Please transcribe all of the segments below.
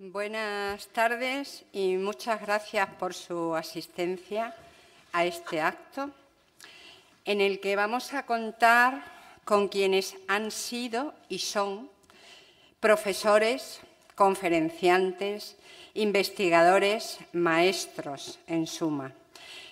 Buenas tardes y muchas gracias por su asistencia a este acto en el que vamos a contar con quienes han sido y son profesores, conferenciantes, investigadores, maestros, en suma,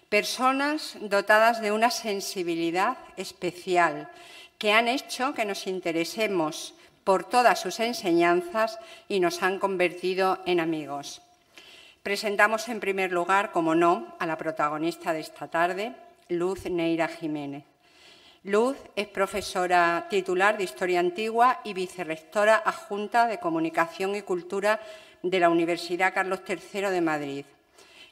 personas dotadas de una sensibilidad especial que han hecho que nos interesemos por todas sus enseñanzas y nos han convertido en amigos. Presentamos en primer lugar, como no, a la protagonista de esta tarde, Luz Neira Jiménez. Luz es profesora titular de Historia Antigua y vicerrectora adjunta de Comunicación y Cultura de la Universidad Carlos III de Madrid.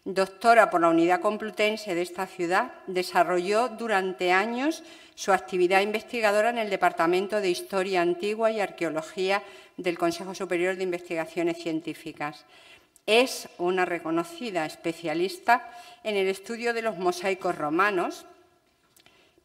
Doctora por la Unidad Complutense de esta ciudad, desarrolló durante años su actividad investigadora en el Departamento de Historia Antigua y Arqueología del Consejo Superior de Investigaciones Científicas. Es una reconocida especialista en el estudio de los mosaicos romanos,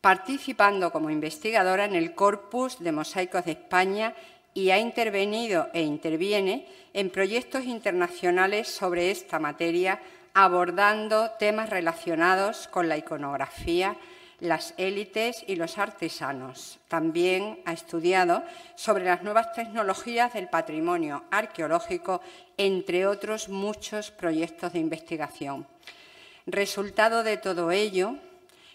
participando como investigadora en el Corpus de Mosaicos de España y ha intervenido e interviene en proyectos internacionales sobre esta materia abordando temas relacionados con la iconografía, las élites y los artesanos. También ha estudiado sobre las nuevas tecnologías del patrimonio arqueológico, entre otros muchos proyectos de investigación. Resultado de todo ello,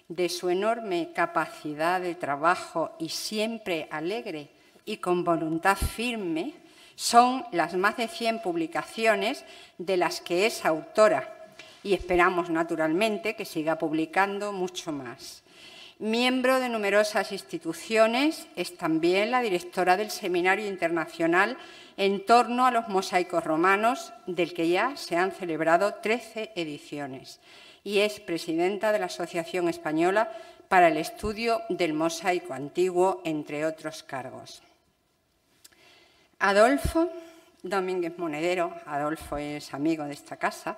de su enorme capacidad de trabajo y siempre alegre y con voluntad firme, son las más de 100 publicaciones de las que es autora, y esperamos naturalmente que siga publicando mucho más. Miembro de numerosas instituciones, es también la directora del Seminario Internacional en torno a los mosaicos romanos, del que ya se han celebrado 13 ediciones, y es presidenta de la Asociación Española para el Estudio del Mosaico Antiguo, entre otros cargos. Adolfo Domínguez Monedero, Adolfo es amigo de esta casa,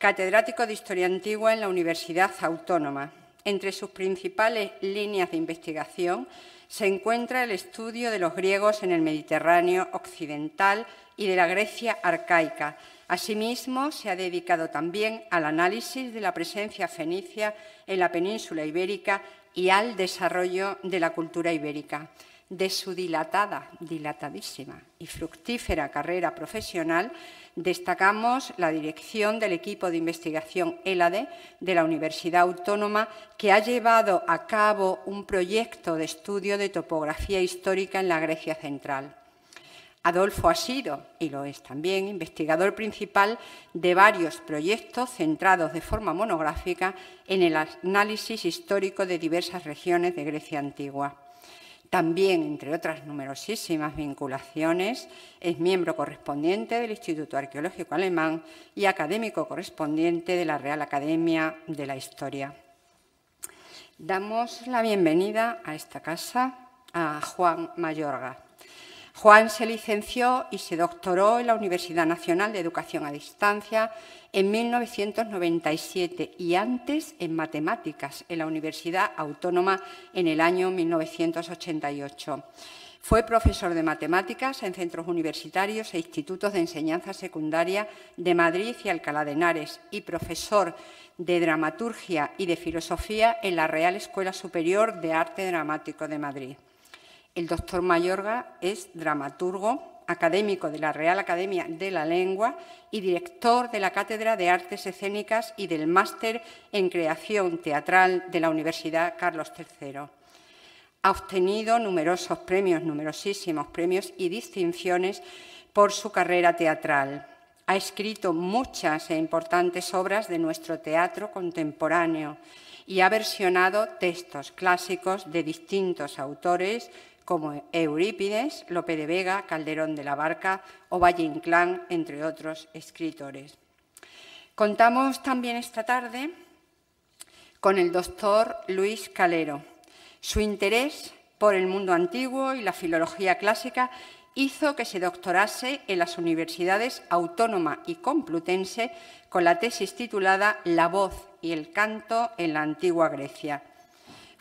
catedrático de Historia Antigua en la Universidad Autónoma. Entre sus principales líneas de investigación se encuentra el estudio de los griegos en el Mediterráneo occidental y de la Grecia arcaica. Asimismo, se ha dedicado también al análisis de la presencia fenicia en la península ibérica y al desarrollo de la cultura ibérica de su dilatada, dilatadísima y fructífera carrera profesional, destacamos la dirección del equipo de investigación ELADE de la Universidad Autónoma, que ha llevado a cabo un proyecto de estudio de topografía histórica en la Grecia central. Adolfo ha sido, y lo es también, investigador principal de varios proyectos centrados de forma monográfica en el análisis histórico de diversas regiones de Grecia antigua. También, entre otras numerosísimas vinculaciones, es miembro correspondiente del Instituto Arqueológico Alemán y académico correspondiente de la Real Academia de la Historia. Damos la bienvenida a esta casa a Juan Mayorga. Juan se licenció y se doctoró en la Universidad Nacional de Educación a Distancia en 1997 y antes en matemáticas en la Universidad Autónoma en el año 1988. Fue profesor de matemáticas en centros universitarios e institutos de enseñanza secundaria de Madrid y Alcalá de Henares y profesor de dramaturgia y de filosofía en la Real Escuela Superior de Arte Dramático de Madrid. El doctor Mayorga es dramaturgo, académico de la Real Academia de la Lengua y director de la Cátedra de Artes Escénicas y del Máster en Creación Teatral de la Universidad Carlos III. Ha obtenido numerosos premios, numerosísimos premios y distinciones por su carrera teatral. Ha escrito muchas e importantes obras de nuestro teatro contemporáneo y ha versionado textos clásicos de distintos autores, como Eurípides, Lope de Vega, Calderón de la Barca o Valle Inclán, entre otros escritores. Contamos también esta tarde con el doctor Luis Calero. Su interés por el mundo antiguo y la filología clásica hizo que se doctorase en las universidades autónoma y complutense con la tesis titulada La voz y el canto en la antigua Grecia.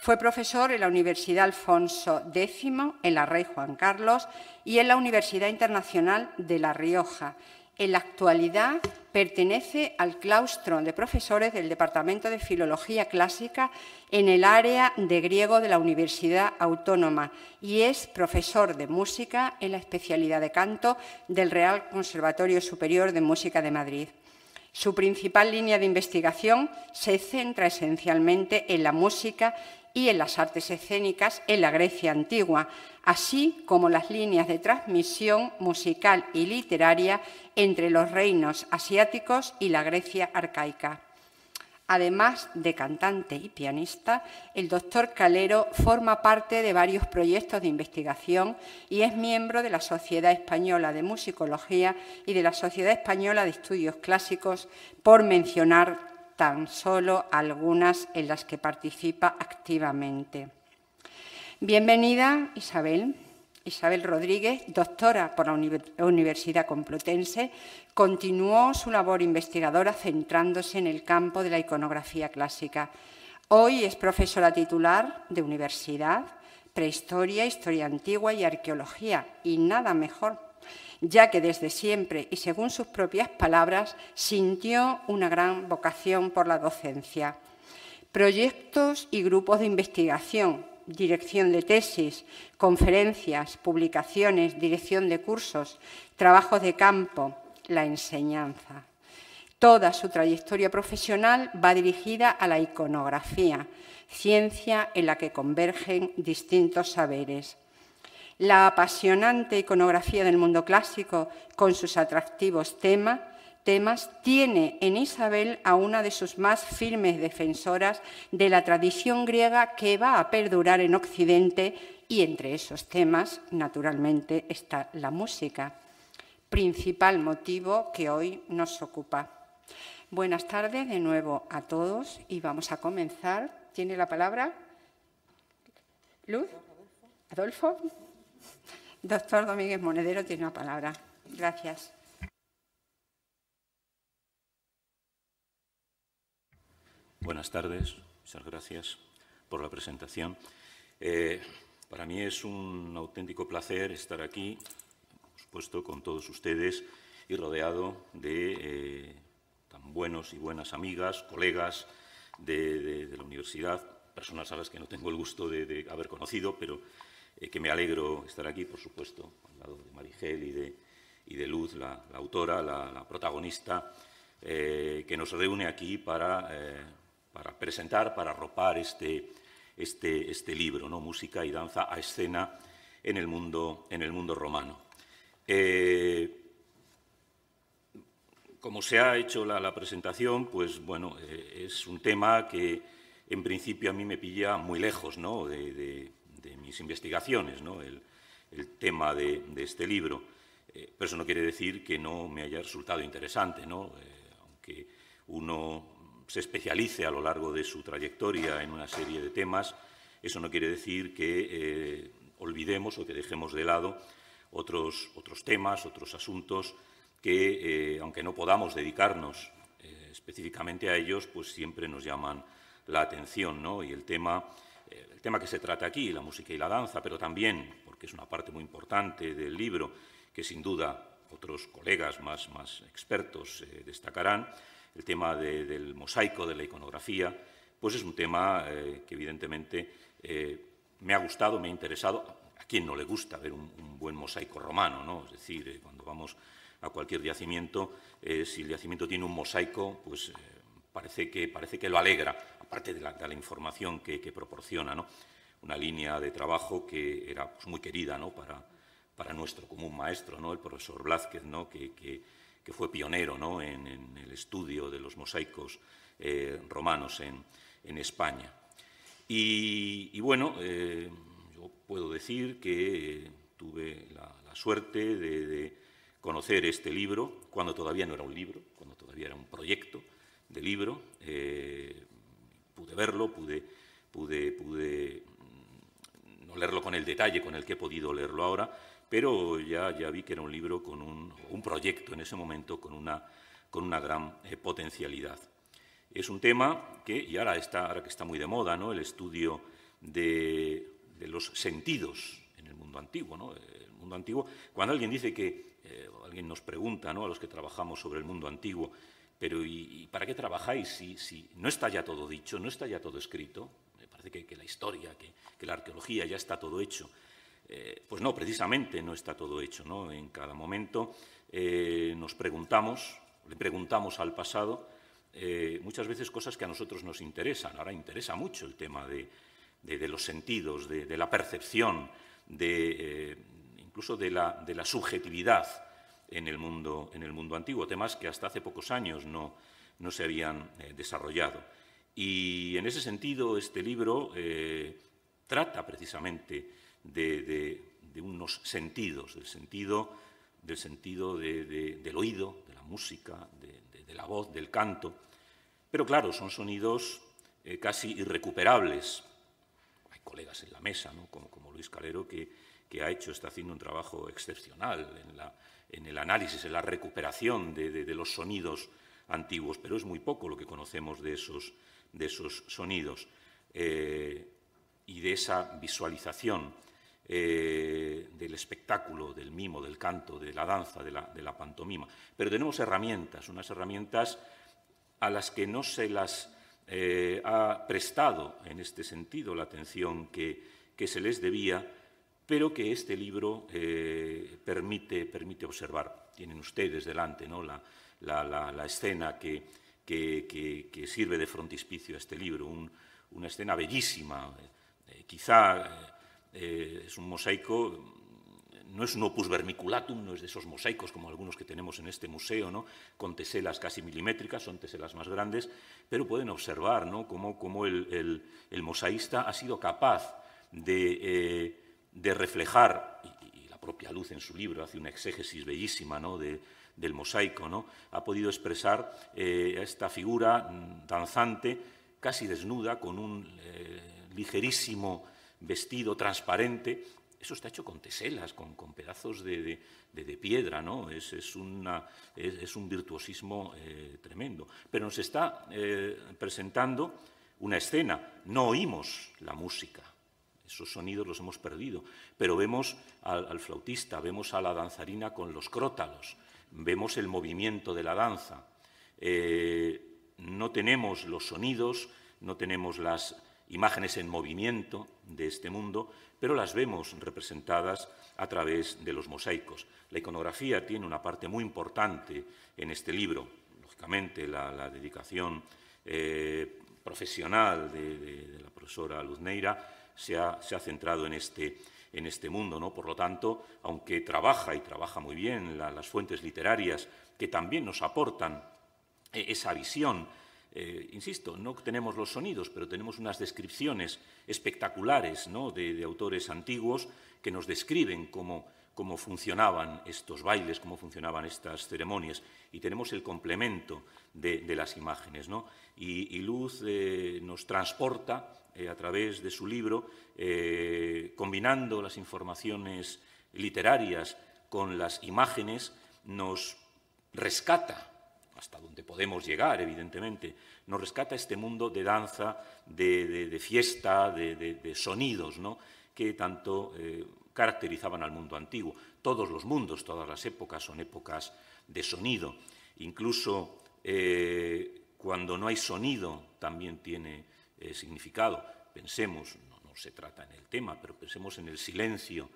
Fue profesor en la Universidad Alfonso X, en la Rey Juan Carlos y en la Universidad Internacional de La Rioja. En la actualidad pertenece al claustro de profesores del Departamento de Filología Clásica en el área de griego de la Universidad Autónoma y es profesor de música en la especialidad de canto del Real Conservatorio Superior de Música de Madrid. Su principal línea de investigación se centra esencialmente en la música y en las artes escénicas en la Grecia antigua, así como las líneas de transmisión musical y literaria entre los reinos asiáticos y la Grecia arcaica. Además de cantante y pianista, el doctor Calero forma parte de varios proyectos de investigación y es miembro de la Sociedad Española de Musicología y de la Sociedad Española de Estudios Clásicos, por mencionar tan solo algunas en las que participa activamente. Bienvenida, Isabel. Isabel Rodríguez, doctora por la Universidad Complutense, continuó su labor investigadora centrándose en el campo de la iconografía clásica. Hoy es profesora titular de universidad, prehistoria, historia antigua y arqueología, y nada mejor ya que desde siempre y según sus propias palabras sintió una gran vocación por la docencia. Proyectos y grupos de investigación, dirección de tesis, conferencias, publicaciones, dirección de cursos, trabajos de campo, la enseñanza. Toda su trayectoria profesional va dirigida a la iconografía, ciencia en la que convergen distintos saberes la apasionante iconografía del mundo clásico con sus atractivos temas, temas tiene en Isabel a una de sus más firmes defensoras de la tradición griega que va a perdurar en Occidente y entre esos temas, naturalmente, está la música, principal motivo que hoy nos ocupa. Buenas tardes de nuevo a todos y vamos a comenzar. ¿Tiene la palabra? Luz? Adolfo. Doctor Domínguez Monedero tiene la palabra. Gracias. Buenas tardes, muchas gracias por la presentación. Eh, para mí es un auténtico placer estar aquí, por supuesto, con todos ustedes y rodeado de eh, tan buenos y buenas amigas, colegas de, la universidad, personas a las que no tengo el gusto de haber conocido, pero eh, que me alegro estar aquí, por supuesto, al lado de Marigel y de, y de Luz, la, autora, la, protagonista, eh, que nos reúne aquí para, eh, para presentar, para ropar este, este, este libro, ¿no? Música y danza a escena en el mundo, en el mundo romano. como se ha hecho la, presentación, pues bueno, es un tema que en principio a mí me pilla muy lejos de, de mis investigaciones, ¿no? el, tema de, este libro. Eh, pero eso no quiere decir que no me haya resultado interesante, ¿no? Eh, aunque uno se especialice a lo largo de su trayectoria en una serie de temas, eso no quiere decir que eh, olvidemos o que dejemos de lado otros, otros temas, otros asuntos que, aunque no podamos dedicarnos específicamente a ellos, pues siempre nos llaman la atención, ¿no? Y el tema el tema que se trata aquí, la música y la danza, pero también, porque es una parte muy importante del libro, que sin duda otros colegas más, más expertos eh, destacarán, el tema del mosaico, de la iconografía, pues es un tema eh, que evidentemente eh, me ha gustado, me ha interesado. ¿A quién no le gusta ver un, buen mosaico romano? ¿no? Es decir, cuando vamos a cualquier yacimiento, si el yacimiento tiene un mosaico, pues parece que, parece que lo alegra, aparte de la, información que, proporciona, una línea de trabajo que era pues, muy querida para, nuestro común maestro, el profesor Blázquez, que, fue pionero en, el estudio de los mosaicos eh, romanos en, España. Y, bueno, eh, yo puedo decir que eh, tuve la, suerte de conocer este libro, cuando todavía no era un libro, cuando todavía era un proyecto, de libro. Eh, pude verlo, pude, pude, pude mm, no leerlo con el detalle con el que he podido leerlo ahora, pero ya, ya vi que era un libro con un, un proyecto en ese momento con una, con una gran eh, potencialidad. Es un tema que, y ahora, está, ahora que está muy de moda, ¿no? el estudio de, los sentidos en el mundo antiguo. El mundo antiguo, cuando alguien dice que, eh, alguien nos pregunta ¿no? a los que trabajamos sobre el mundo antiguo, pero ¿y, para qué trabajáis si, no está ya todo dicho, no está ya todo escrito? Me parece que, la historia, que, la arqueología ya está todo hecho. Eh, pues no, precisamente no está todo hecho. ¿no? En cada momento eh, nos preguntamos, le preguntamos al pasado eh, muchas veces cosas que a nosotros nos interesan. Ahora interesa mucho el tema de, los sentidos, de, la percepción, de, incluso de la subjetividad en el mundo, en el mundo antiguo, temas que hasta hace pocos años no, no se habían eh, desarrollado. Y en ese sentido, este libro eh, trata precisamente de, unos sentidos, del sentido, del, sentido del oído, de la música, de, la voz, del canto. Pero claro, son sonidos eh, casi irrecuperables. Hay colegas en la mesa, ¿no? como, como Luis Calero, que, que ha hecho, está haciendo un trabajo excepcional en la, en el análisis, en la recuperación de, los sonidos antiguos, pero es muy poco lo que conocemos de esos, de esos sonidos eh, y de esa visualización eh, del espectáculo, del mimo, del canto, de la danza, de la, pantomima. Pero tenemos herramientas, unas herramientas a las que no se las eh, ha prestado en este sentido la atención que, que se les debía pero que este libro eh, permite, permite observar. Tienen ustedes delante ¿no? la, la, escena que, sirve de frontispicio a este libro, una escena bellísima. Eh, quizá eh, es un mosaico, no es un opus vermiculatum, no es de esos mosaicos como algunos que tenemos en este museo, ¿no? con teselas casi milimétricas, son teselas más grandes, pero pueden observar ¿no? cómo, el, el, mosaísta ha sido capaz de de reflejar, y, la propia Luz en su libro hace una exégesis bellísima ¿no? del mosaico, ¿no? ha podido expresar eh, esta figura mm, danzante, casi desnuda, con un eh, ligerísimo vestido transparente. Eso está hecho con teselas, con, con pedazos de, piedra, ¿no? Es, una, es, un virtuosismo eh, tremendo. Pero nos está presentando una escena. No oímos la música, esos sonidos los hemos perdido, pero vemos al, flautista, vemos a la danzarina con los crótalos, vemos el movimiento de la danza. Eh, no tenemos los sonidos, no tenemos las imágenes en movimiento de este mundo, pero las vemos representadas a través de los mosaicos. La iconografía tiene una parte muy importante en este libro. Lógicamente, la, dedicación eh, profesional de, de, la profesora Luz Neira se ha, centrado este, en este, mundo. ¿no? Por lo tanto, aunque trabaja y trabaja muy bien las fuentes literarias que también nos aportan eh, esa visión, eh, insisto, no tenemos los sonidos, pero tenemos unas descripciones espectaculares ¿no? de, autores antiguos que nos describen cómo, funcionaban estos bailes, cómo funcionaban estas ceremonias. Y tenemos el complemento de, las imágenes. Y, Luz eh, nos transporta eh, a través de su libro, eh, combinando las informaciones literarias con las imágenes, nos rescata, hasta donde podemos llegar, evidentemente, nos rescata este mundo de danza, de, fiesta, de, sonidos, que tanto eh, caracterizaban al mundo antiguo. Todos los mundos, todas las épocas son épocas de sonido. Incluso cuando no hay sonido también tiene eh, significado. Pensemos, no, se trata en el tema, pero pensemos en el silencio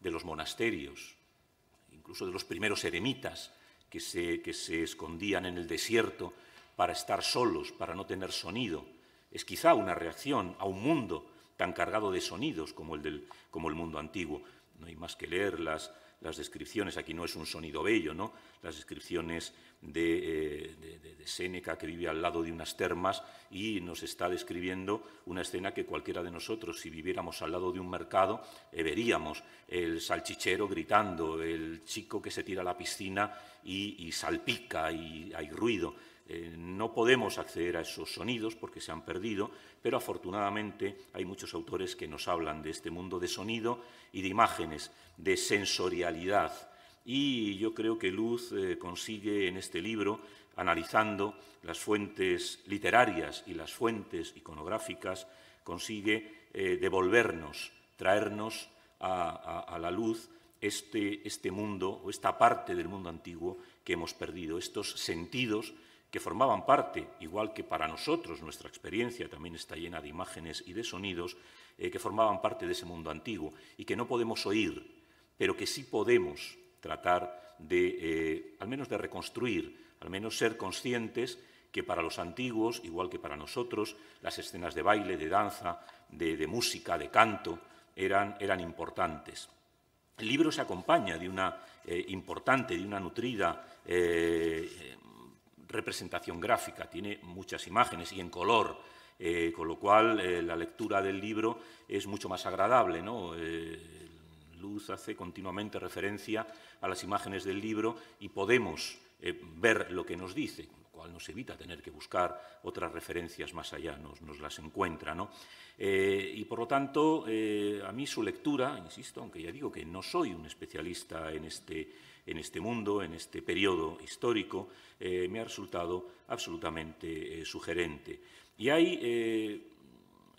de los monasterios, incluso de los primeros eremitas que se, que se escondían en el desierto para estar solos, para no tener sonido. Es quizá una reacción a un mundo tan cargado de sonidos como el, del, como el mundo antiguo. No hay más que leerlas las descripciones, aquí no es un sonido bello, ¿no? las descripciones eh, de, Séneca que vive al lado de unas termas y nos está describiendo una escena que cualquiera de nosotros, si viviéramos al lado de un mercado, eh, veríamos el salchichero gritando, el chico que se tira a la piscina y salpica y hay ruido. Eh, no podemos acceder a esos sonidos porque se han perdido, pero afortunadamente hay muchos autores que nos hablan de este mundo de sonido y de imágenes, de sensorialidad. Y yo creo que Luz eh, consigue en este libro, analizando las fuentes literarias y las fuentes iconográficas, consigue eh, devolvernos, traernos a, la luz este, este mundo o esta parte del mundo antiguo que hemos perdido, estos sentidos que formaban parte, igual que para nosotros nuestra experiencia también está llena de imágenes y de sonidos, eh, que formaban parte de ese mundo antiguo y que no podemos oír, pero que sí podemos tratar de, eh, al menos de reconstruir, al menos ser conscientes que para los antiguos, igual que para nosotros, las escenas de baile, de danza, de, música, de canto, eran, eran importantes. El libro se acompaña de una eh, importante, de una nutrida representación gráfica, tiene muchas imágenes y en color, eh, con lo cual eh, la lectura del libro es mucho más agradable. ¿no? Eh, Luz hace continuamente referencia a las imágenes del libro y podemos ver lo que nos dice, con lo cual nos evita tener que buscar otras referencias más allá, nos, las encuentra. ¿no? y por lo tanto, a mí su lectura, insisto, aunque ya digo que no soy un especialista en este en este mundo, en este periodo histórico, eh, me ha resultado absolutamente eh, sugerente. Y hay eh,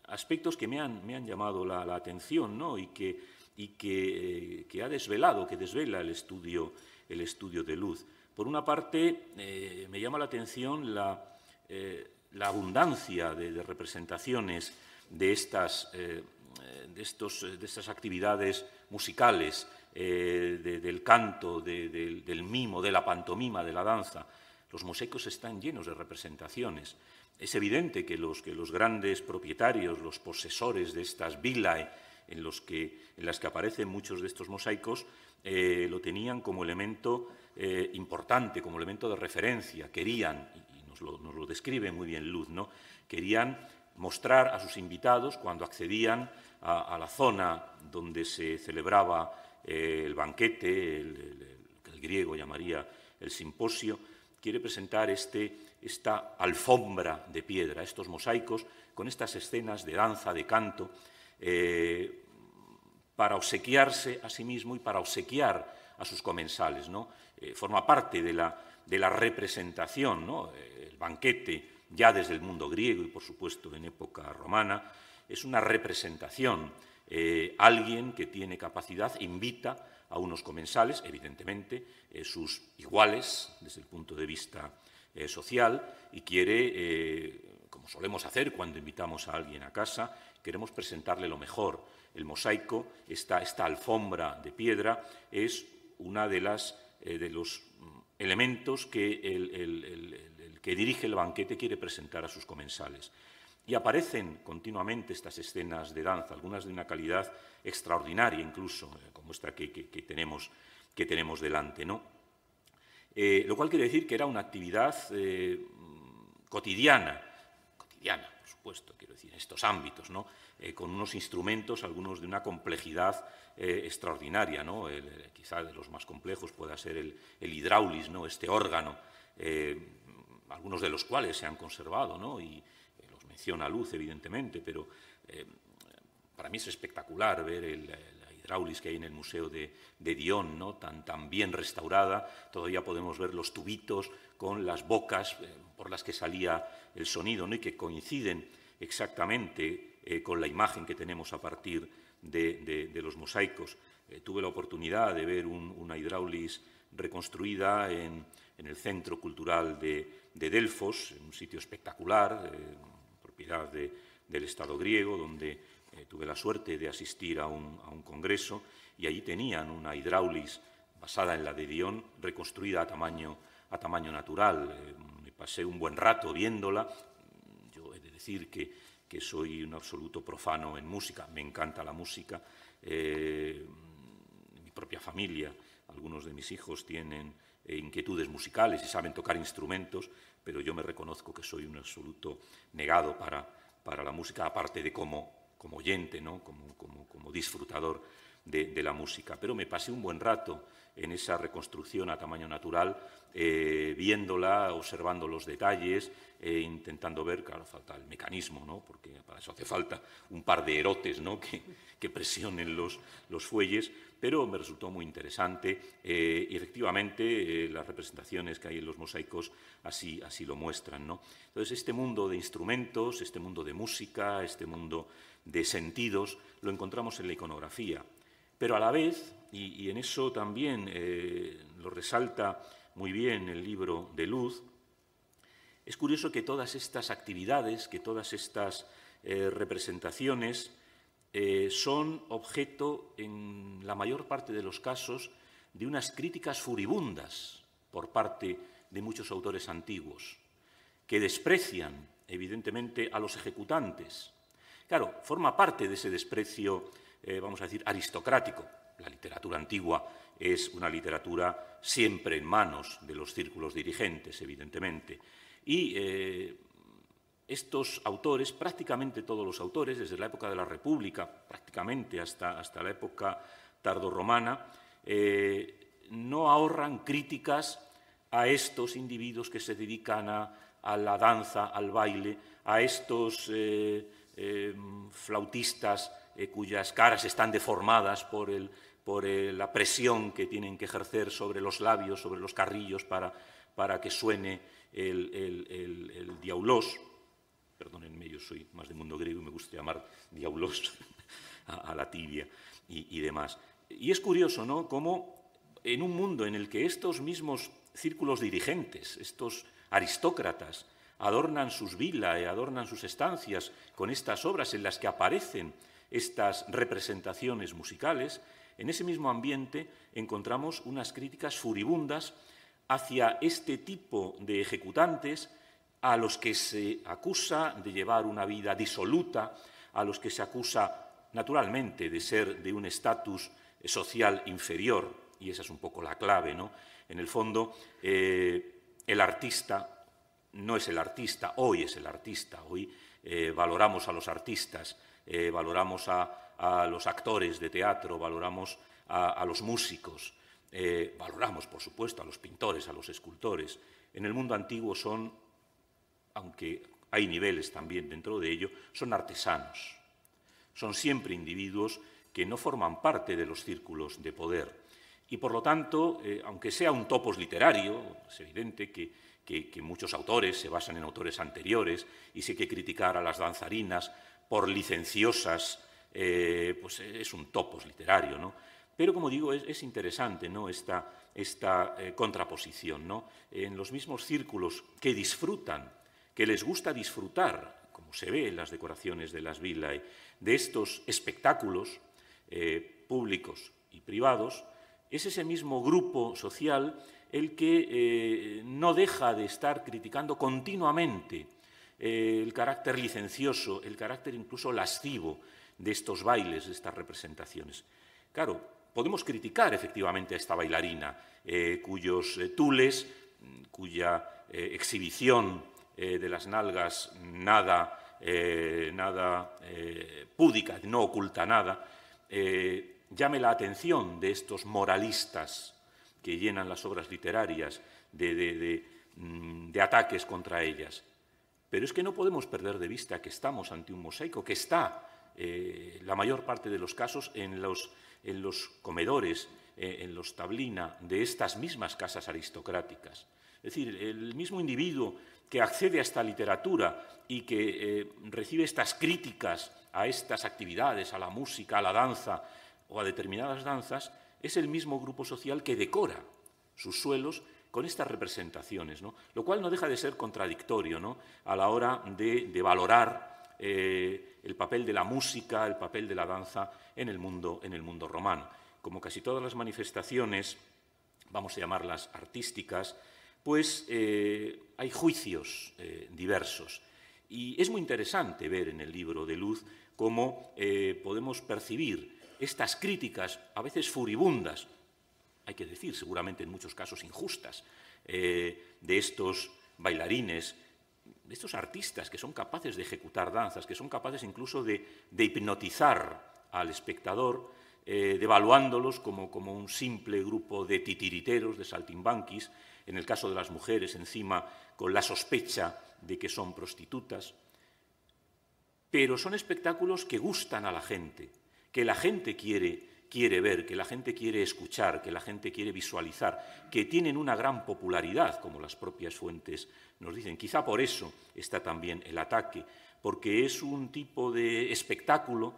aspectos que me han, llamado la, atención y, que, y que, ha desvelado, que desvela el estudio, el estudio de luz. Por una parte, me llama la atención la, abundancia de, representaciones de estas, de, de estas actividades musicales eh, del canto, del mimo, de la pantomima, de la danza. Los mosaicos están llenos de representaciones. Es evidente que los, que los grandes propietarios, los posesores de estas villae eh, en, las que aparecen muchos de estos mosaicos, eh, lo tenían como elemento importante, como elemento de referencia. Querían, y nos lo, describe muy bien Luz, ¿no? querían mostrar a sus invitados cuando accedían a la zona donde se celebraba eh, el banquete, el, el, griego llamaría el simposio, quiere presentar este, esta alfombra de piedra, estos mosaicos, con estas escenas de danza, de canto, eh, para obsequiarse a sí mismo y para obsequiar a sus comensales. Eh, forma parte de la, de la representación, el banquete ya desde el mundo griego y por supuesto en época romana, es una representación eh, alguien que tiene capacidad invita a unos comensales, evidentemente, eh, sus iguales desde el punto de vista eh, social, y quiere, como solemos hacer cuando invitamos a alguien a casa, queremos presentarle lo mejor. El mosaico, esta, alfombra de piedra, es una de las de los mm, elementos que el, que dirige el banquete quiere presentar a sus comensales. Y aparecen continuamente estas escenas de danza, algunas de una calidad extraordinaria incluso, eh, como esta que, tenemos, que tenemos delante. ¿no? Eh, lo cual quiere decir que era una actividad eh, cotidiana, cotidiana, por supuesto, quiero decir, en estos ámbitos, ¿no? con unos instrumentos, algunos de una complejidad extraordinaria, ¿no? quizá de los más complejos pueda ser el, hidráulis, ¿no? Este órgano, algunos de los cuales se han conservado, ¿no? Y, a luz, evidentemente, pero eh, para mí es espectacular ver el, la hidráulis que hay en el Museo de, Dion, ¿no? tan, tan bien restaurada. Todavía podemos ver los tubitos con las bocas eh, por las que salía el sonido ¿no? y que coinciden exactamente eh, con la imagen que tenemos a partir de, los mosaicos. tuve la oportunidad de ver un, una hidráulis reconstruida en, el Centro Cultural de, Delfos, un sitio espectacular, del Estado griego, donde eh, tuve la suerte de asistir a un, congreso y allí tenían una hidráulis basada en la de Dion, reconstruida a tamaño, a tamaño natural. Eh, me pasé un buen rato viéndola. Yo he de decir que, soy un absoluto profano en música, me encanta la música. Eh, mi propia familia, algunos de mis hijos tienen inquietudes musicales y saben tocar instrumentos pero yo me reconozco que soy un absoluto negado para, la música, aparte de como, oyente, ¿no? como, disfrutador de, la música. Pero me pasé un buen rato en esa reconstrucción a tamaño natural, eh, viéndola, observando los detalles e intentando ver, claro, falta el mecanismo, ¿no? porque para eso hace falta un par de erotes ¿no? que, presionen los, los fuelles, pero me resultó muy interesante eh, y efectivamente las representaciones que hay en los mosaicos así, así lo muestran. ¿no? Entonces, este mundo de instrumentos, este mundo de música, este mundo de sentidos, lo encontramos en la iconografía. Pero a la vez, y, en eso también eh, lo resalta muy bien el libro de Luz, es curioso que todas estas actividades, que todas estas eh, representaciones, eh, son objeto, en la mayor parte de los casos, de unas críticas furibundas por parte de muchos autores antiguos, que desprecian, evidentemente, a los ejecutantes. Claro, forma parte de ese desprecio eh, vamos a decir, aristocrático. La literatura antigua es una literatura siempre en manos de los círculos dirigentes, evidentemente. Y eh, estos autores, prácticamente todos los autores, desde la época de la República, prácticamente hasta, hasta la época tardorromana, eh, no ahorran críticas a estos individuos que se dedican a, la danza, al baile, a estos flautistas eh, cuyas caras están deformadas por, eh, la presión que tienen que ejercer sobre los labios, sobre los carrillos, para, que suene el, el diaulós. Perdónenme, yo soy más de mundo griego y me gusta llamar diaulós a, la tibia y, y demás. Y es curioso, ¿no?, cómo en un mundo en el que estos mismos círculos dirigentes, estos aristócratas, adornan sus vilas, adornan sus estancias con estas obras en las que aparecen estas representaciones musicales, en ese mismo ambiente encontramos unas críticas furibundas hacia este tipo de ejecutantes a los que se acusa de llevar una vida disoluta, a los que se acusa naturalmente de ser de un estatus social inferior, y esa es un poco la clave, ¿no? En el fondo, eh, el artista no es el artista, hoy es el artista, hoy eh, valoramos a los artistas eh, valoramos a, los actores de teatro, valoramos a, los músicos, eh, valoramos, por supuesto, a los pintores, a los escultores. En el mundo antiguo son, aunque hay niveles también dentro de ello, son artesanos. Son siempre individuos que no forman parte de los círculos de poder. Y por lo tanto, eh, aunque sea un topos literario, es evidente que, muchos autores se basan en autores anteriores y sé que criticar a las danzarinas por licenciosas, eh, pues es un topos literario, ¿no? Pero, como digo, es, interesante ¿no? esta, eh, contraposición. ¿no? En los mismos círculos que disfrutan, que les gusta disfrutar, como se ve en las decoraciones de las villas... de estos espectáculos eh, públicos y privados, es ese mismo grupo social el que no deja de estar criticando continuamente eh, el carácter licencioso, el carácter incluso lascivo de estos bailes, de estas representaciones. Claro, podemos criticar efectivamente a esta bailarina, eh, cuyos eh, tules, mm, cuya exhibición de las nalgas nada, nada púdica, no oculta nada, llame la atención de estos moralistas que llenan las obras literarias de mm, ataques contra ellas. Pero es que no podemos perder de vista que estamos ante un mosaico que está, eh, la mayor parte de los casos, en los, comedores, eh, en los tablina de estas mismas casas aristocráticas. Es decir, el mismo individuo que accede a esta literatura y que eh, recibe estas críticas a estas actividades, a la música, a la danza o a determinadas danzas, es el mismo grupo social que decora sus suelos con estas representaciones, lo cual no deja de ser contradictorio a la hora de, valorar eh, el papel de la música, el papel de la danza en el mundo, romano. Como casi todas las manifestaciones, vamos a llamarlas artísticas, pues eh, hay juicios eh, diversos. Y es muy interesante ver en el libro de Luz cómo podemos percibir estas críticas, a veces furibundas, hay que decir, seguramente en muchos casos injustas, eh, de estos bailarines, de estos artistas que son capaces de ejecutar danzas, que son capaces incluso de, hipnotizar al espectador, eh, devaluándolos como, como, un simple grupo de titiriteros, de saltimbanquis, en el caso de las mujeres, encima con la sospecha de que son prostitutas. Pero son espectáculos que gustan a la gente, que la gente quiere quiere ver, que la gente quiere escuchar, que la gente quiere visualizar, que tienen una gran popularidad, como las propias fuentes nos dicen. Quizá por eso está también el ataque, porque es un tipo de espectáculo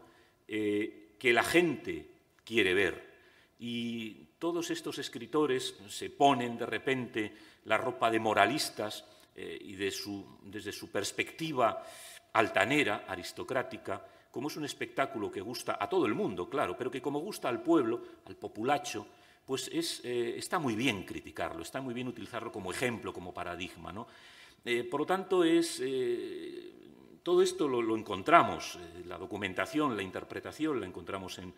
eh, que la gente quiere ver. Y todos estos escritores se ponen de repente la ropa de moralistas eh, y de su, desde su perspectiva altanera, aristocrática, como es un espectáculo que gusta a todo el mundo, claro, pero que como gusta al pueblo, al populacho, pues eh, está muy bien criticarlo, está muy bien utilizarlo como ejemplo, como paradigma. Eh, por lo tanto, es, eh, todo esto lo, encontramos, la documentación, la interpretación, la encontramos en,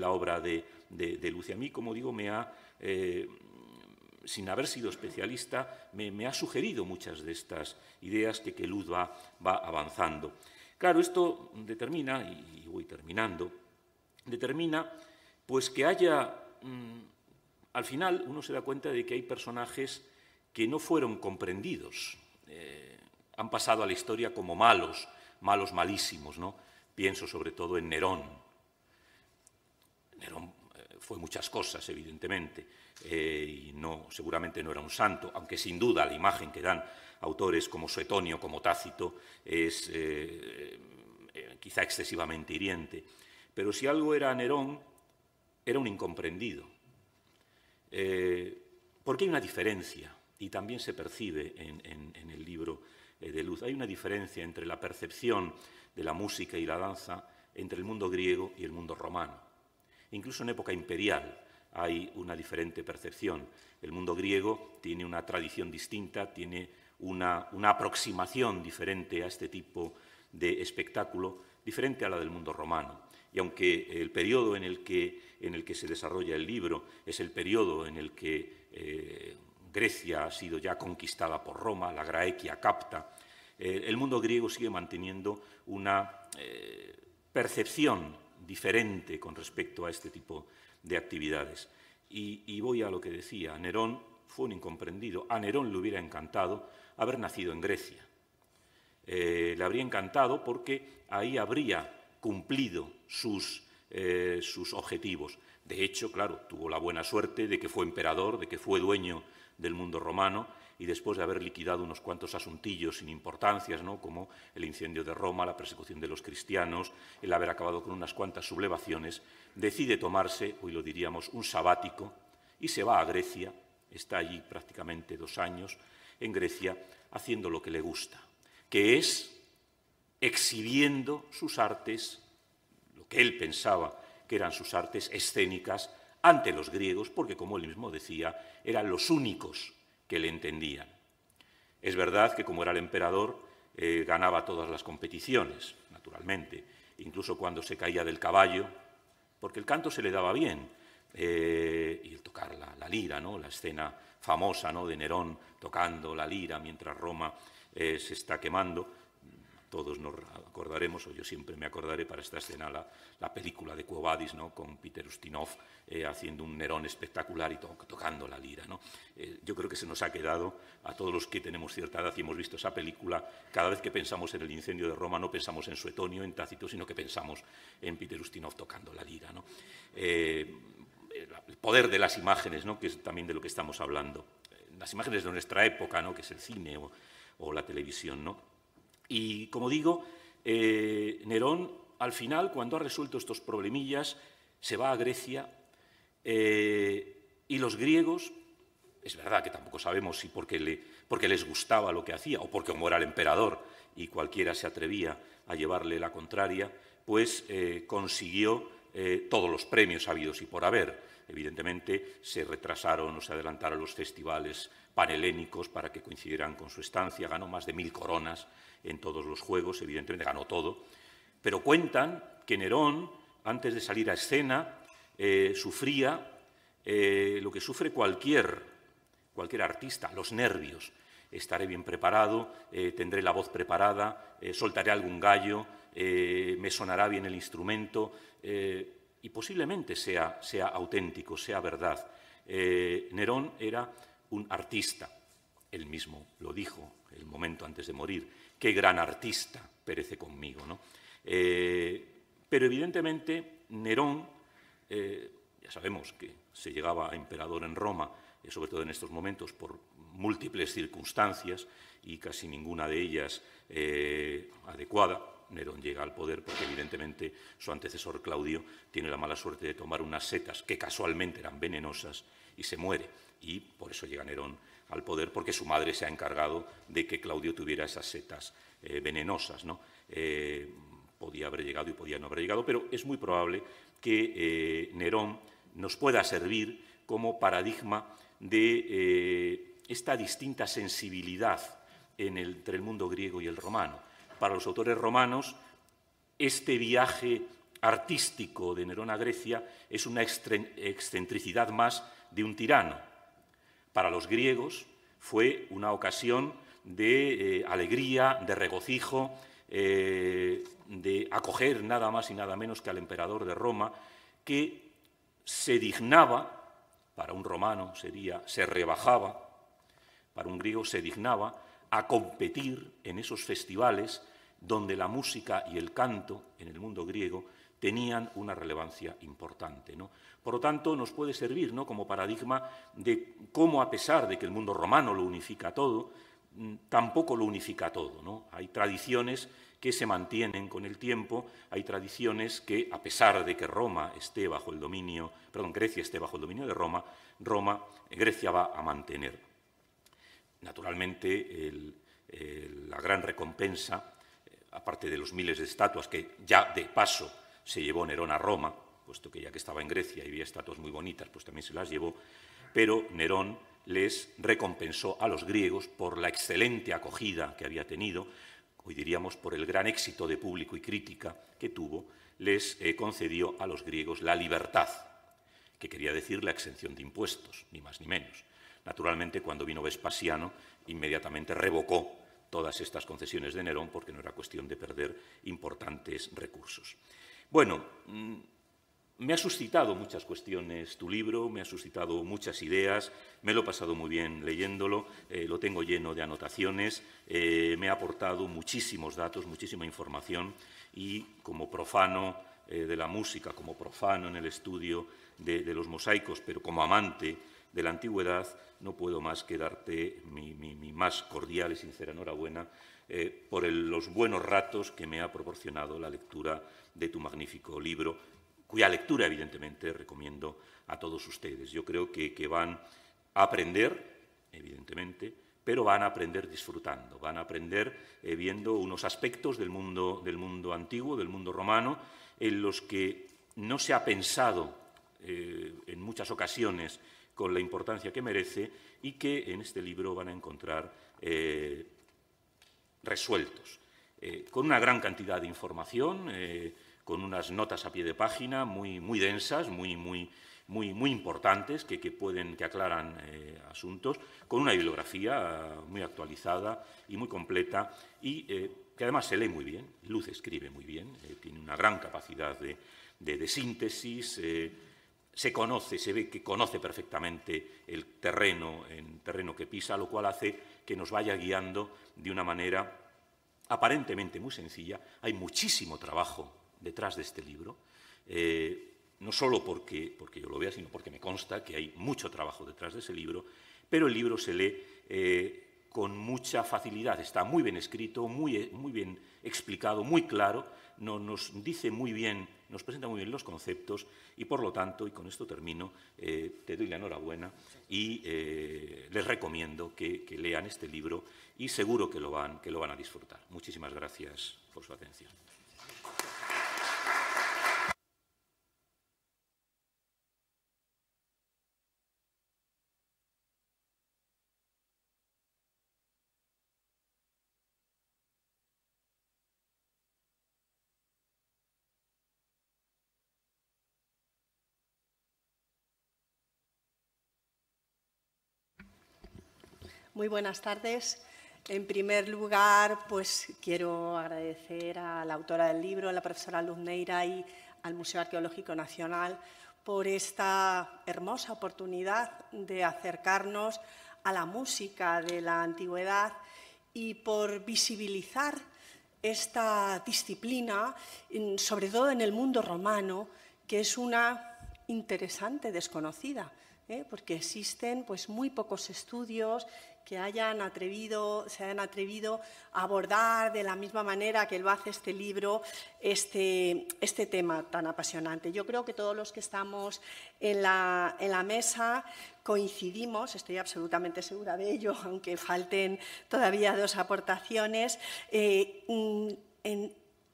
la obra de, de, A mí, como digo, me ha, sin haber sido especialista, me, ha sugerido muchas de estas ideas que, que Luz va avanzando. Claro, esto determina, y voy terminando, determina pues que haya, mm, al final uno se da cuenta de que hay personajes que no fueron comprendidos, eh, han pasado a la historia como malos, malos malísimos, ¿no? Pienso sobre todo en Nerón. Nerón eh, fue muchas cosas, evidentemente, eh, y no, seguramente no era un santo, aunque sin duda la imagen que dan autores como Suetonio, como Tácito, es eh, eh, quizá excesivamente hiriente. Pero si algo era Nerón, era un incomprendido. Eh, porque hay una diferencia, y también se percibe en, en el libro de Luz, hay una diferencia entre la percepción de la música y la danza entre el mundo griego y el mundo romano. Incluso en época imperial hay una diferente percepción. El mundo griego tiene una tradición distinta, tiene una, aproximación diferente a este tipo de espectáculo, diferente a la del mundo romano. Y aunque el periodo en el que, en el que se desarrolla el libro es el periodo en el que eh, Grecia ha sido ya conquistada por Roma, la Graecia capta, eh, el mundo griego sigue manteniendo una eh, percepción diferente con respecto a este tipo de actividades. Y, y voy a lo que decía, Nerón fue un incomprendido, a Nerón le hubiera encantado haber nacido en Grecia. Eh, le habría encantado porque ahí habría cumplido sus, eh, sus objetivos. De hecho, claro, tuvo la buena suerte de que fue emperador, de que fue dueño del mundo romano y después de haber liquidado unos cuantos asuntillos sin importancias, ¿no? como el incendio de Roma, la persecución de los cristianos, el haber acabado con unas cuantas sublevaciones, decide tomarse, hoy lo diríamos, un sabático y se va a Grecia, está allí prácticamente dos años, en Grecia haciendo lo que le gusta, que es exhibiendo sus artes, lo que él pensaba que eran sus artes escénicas, ante los griegos, porque como él mismo decía, eran los únicos que le entendían. Es verdad que como era el emperador, eh, ganaba todas las competiciones, naturalmente, incluso cuando se caía del caballo, porque el canto se le daba bien, eh, y el tocar la, lira, ¿no? la escena famosa ¿no? de Nerón tocando la lira mientras Roma eh, se está quemando. Todos nos acordaremos, o yo siempre me acordaré para esta escena, la, la película de Cuobadis, ¿no? con Peter Ustinov eh, haciendo un Nerón espectacular y tocando la lira. ¿no? yo creo que se nos ha quedado, a todos los que tenemos cierta edad y hemos visto esa película, cada vez que pensamos en el incendio de Roma no pensamos en Suetonio, en Tácito, sino que pensamos en Peter Ustinov tocando la lira. ¿no? el poder de las imágenes, que es también de lo que estamos hablando. Eh, las imágenes de nuestra época, que es el cine o, la televisión. Y como digo, eh, Nerón, al final, cuando ha resuelto estos problemillas, se va a Grecia eh, y los griegos, es verdad que tampoco sabemos si porque, les gustaba lo que hacía o porque como era el emperador y cualquiera se atrevía a llevarle la contraria, pues consiguió todos los premios habidos y por haber. Evidentemente, se retrasaron o se adelantaron los festivales panhelénicos para que coincidieran con su estancia. Ganó más de mil coronas en todos los Juegos, evidentemente ganó todo. Pero cuentan que Nerón, antes de salir a escena, eh, sufría eh, lo que sufre cualquier, cualquier artista, los nervios. Estaré bien preparado, eh, tendré la voz preparada, soltaré algún gallo, me sonará bien el instrumento y posiblemente sea, auténtico, sea verdad. Eh, Nerón era un artista, él mismo lo dijo el momento antes de morir, qué gran artista perece conmigo. ¿no? Eh, pero evidentemente Nerón, eh, ya sabemos que se llegaba a emperador en Roma, sobre todo en estos momentos, por múltiples circunstancias y casi ninguna de ellas adecuada, Nerón llega al poder porque evidentemente su antecesor Claudio tiene la mala suerte de tomar unas setas que casualmente eran venenosas y se muere. Y por eso llega Nerón al poder porque su madre se ha encargado de que Claudio tuviera esas setas eh, venenosas. ¿no? Eh, podía haber llegado y podía no haber llegado, pero es muy probable que eh, Nerón nos pueda servir como paradigma de esta distinta sensibilidad entre el mundo griego y el romano para los autores romanos, este viaje artístico de Nerón a Grecia es una excentricidad más de un tirano. Para los griegos fue una ocasión de eh, alegría, de regocijo, eh, de acoger nada más y nada menos que al emperador de Roma, que se dignaba, para un romano sería, se rebajaba, para un griego se dignaba a competir en esos festivales donde la música y el canto en el mundo griego tenían una relevancia importante. ¿no? Por lo tanto, nos puede servir ¿no? como paradigma de cómo, a pesar de que el mundo romano lo unifica todo, mm, tampoco lo unifica todo. ¿no? Hay tradiciones que se mantienen con el tiempo, hay tradiciones que, a pesar de que Roma esté bajo el dominio, perdón, Grecia esté bajo el dominio de Roma, Roma, Grecia va a mantener Naturalmente, la gran recompensa, eh, aparte de los miles de estatuas que ya de paso se llevó Nerón a Roma, puesto que ya que estaba en Grecia y había estatuas muy bonitas, pues también se las llevó, pero Nerón les recompensó a los griegos por la excelente acogida que había tenido, hoy diríamos por el gran éxito de público y crítica que tuvo, les eh, concedió a los griegos la libertad, que quería decir la exención de impuestos, ni más ni menos. Naturalmente, cuando vino Vespasiano, inmediatamente revocó todas estas concesiones de Nerón porque no era cuestión de perder importantes recursos. Bueno, mm, me ha suscitado muchas cuestiones tu libro, me ha suscitado muchas ideas, me lo he pasado muy bien leyéndolo, eh, lo tengo lleno de anotaciones, eh, me ha aportado muchísimos datos, muchísima información y como profano eh, de la música, como profano en el estudio de los mosaicos, pero como amante de la antigüedad, no puedo más que darte mi, más cordial y sincera enhorabuena eh, por los buenos ratos que me ha proporcionado la lectura de tu magnífico libro, cuya lectura, evidentemente, recomiendo a todos ustedes. Yo creo que, van a aprender, evidentemente, pero van a aprender disfrutando, van a aprender eh, viendo unos aspectos del mundo, del mundo antiguo, del mundo romano, en los que no se ha pensado eh, en muchas ocasiones con la importancia que merece y que en este libro van a encontrar eh, resueltos. Eh, con una gran cantidad de información, eh, con unas notas a pie de página muy, muy densas, muy, muy, muy, muy importantes, que, que pueden, que aclaran asuntos, con una bibliografía muy actualizada y muy completa, y que además se lee muy bien, Luz escribe muy bien, tiene una gran capacidad de, de, de síntesis se conoce, se ve que conoce perfectamente el terreno, el terreno que pisa, lo cual hace que nos vaya guiando de una manera aparentemente muy sencilla. Hay muchísimo trabajo detrás de este libro, eh, no solo porque, porque yo lo vea, sino porque me consta que hay mucho trabajo detrás de ese libro, pero el libro se lee eh, con mucha facilidad, está muy bien escrito, muy, muy bien explicado, muy claro, nos dice muy bien nos presenta muy bien los conceptos y, por lo tanto, y con esto termino, eh, te doy la enhorabuena y eh, les recomiendo que, que, lean este libro y seguro que lo van, que lo van a disfrutar. Muchísimas gracias por su atención. Muy buenas tardes. En primer lugar, pues quiero agradecer a la autora del libro, a la profesora Luz Neira y al Museo Arqueológico Nacional por esta hermosa oportunidad de acercarnos a la música de la antigüedad y por visibilizar esta disciplina, sobre todo en el mundo romano, que es una interesante desconocida, ¿eh? porque existen pues, muy pocos estudios que hayan atrevido, se hayan atrevido a abordar de la misma manera que lo hace este libro este, este tema tan apasionante. Yo creo que todos los que estamos en la, mesa coincidimos, estoy absolutamente segura de ello, aunque falten todavía dos aportaciones, eh,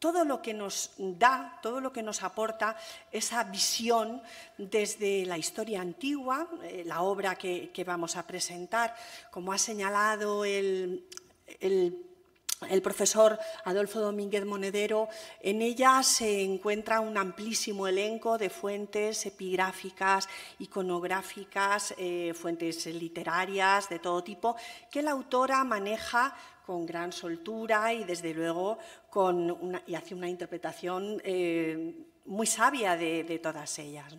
todo lo que nos da, todo lo que nos aporta esa visión desde la historia antigua, eh, la obra que, vamos a presentar, como ha señalado el, el profesor Adolfo Domínguez Monedero, en ella se encuentra un amplísimo elenco de fuentes epigráficas, iconográficas, eh, fuentes literarias de todo tipo, que la autora maneja con gran soltura y desde luego con y hace una interpretación eh, muy sabia de, todas ellas.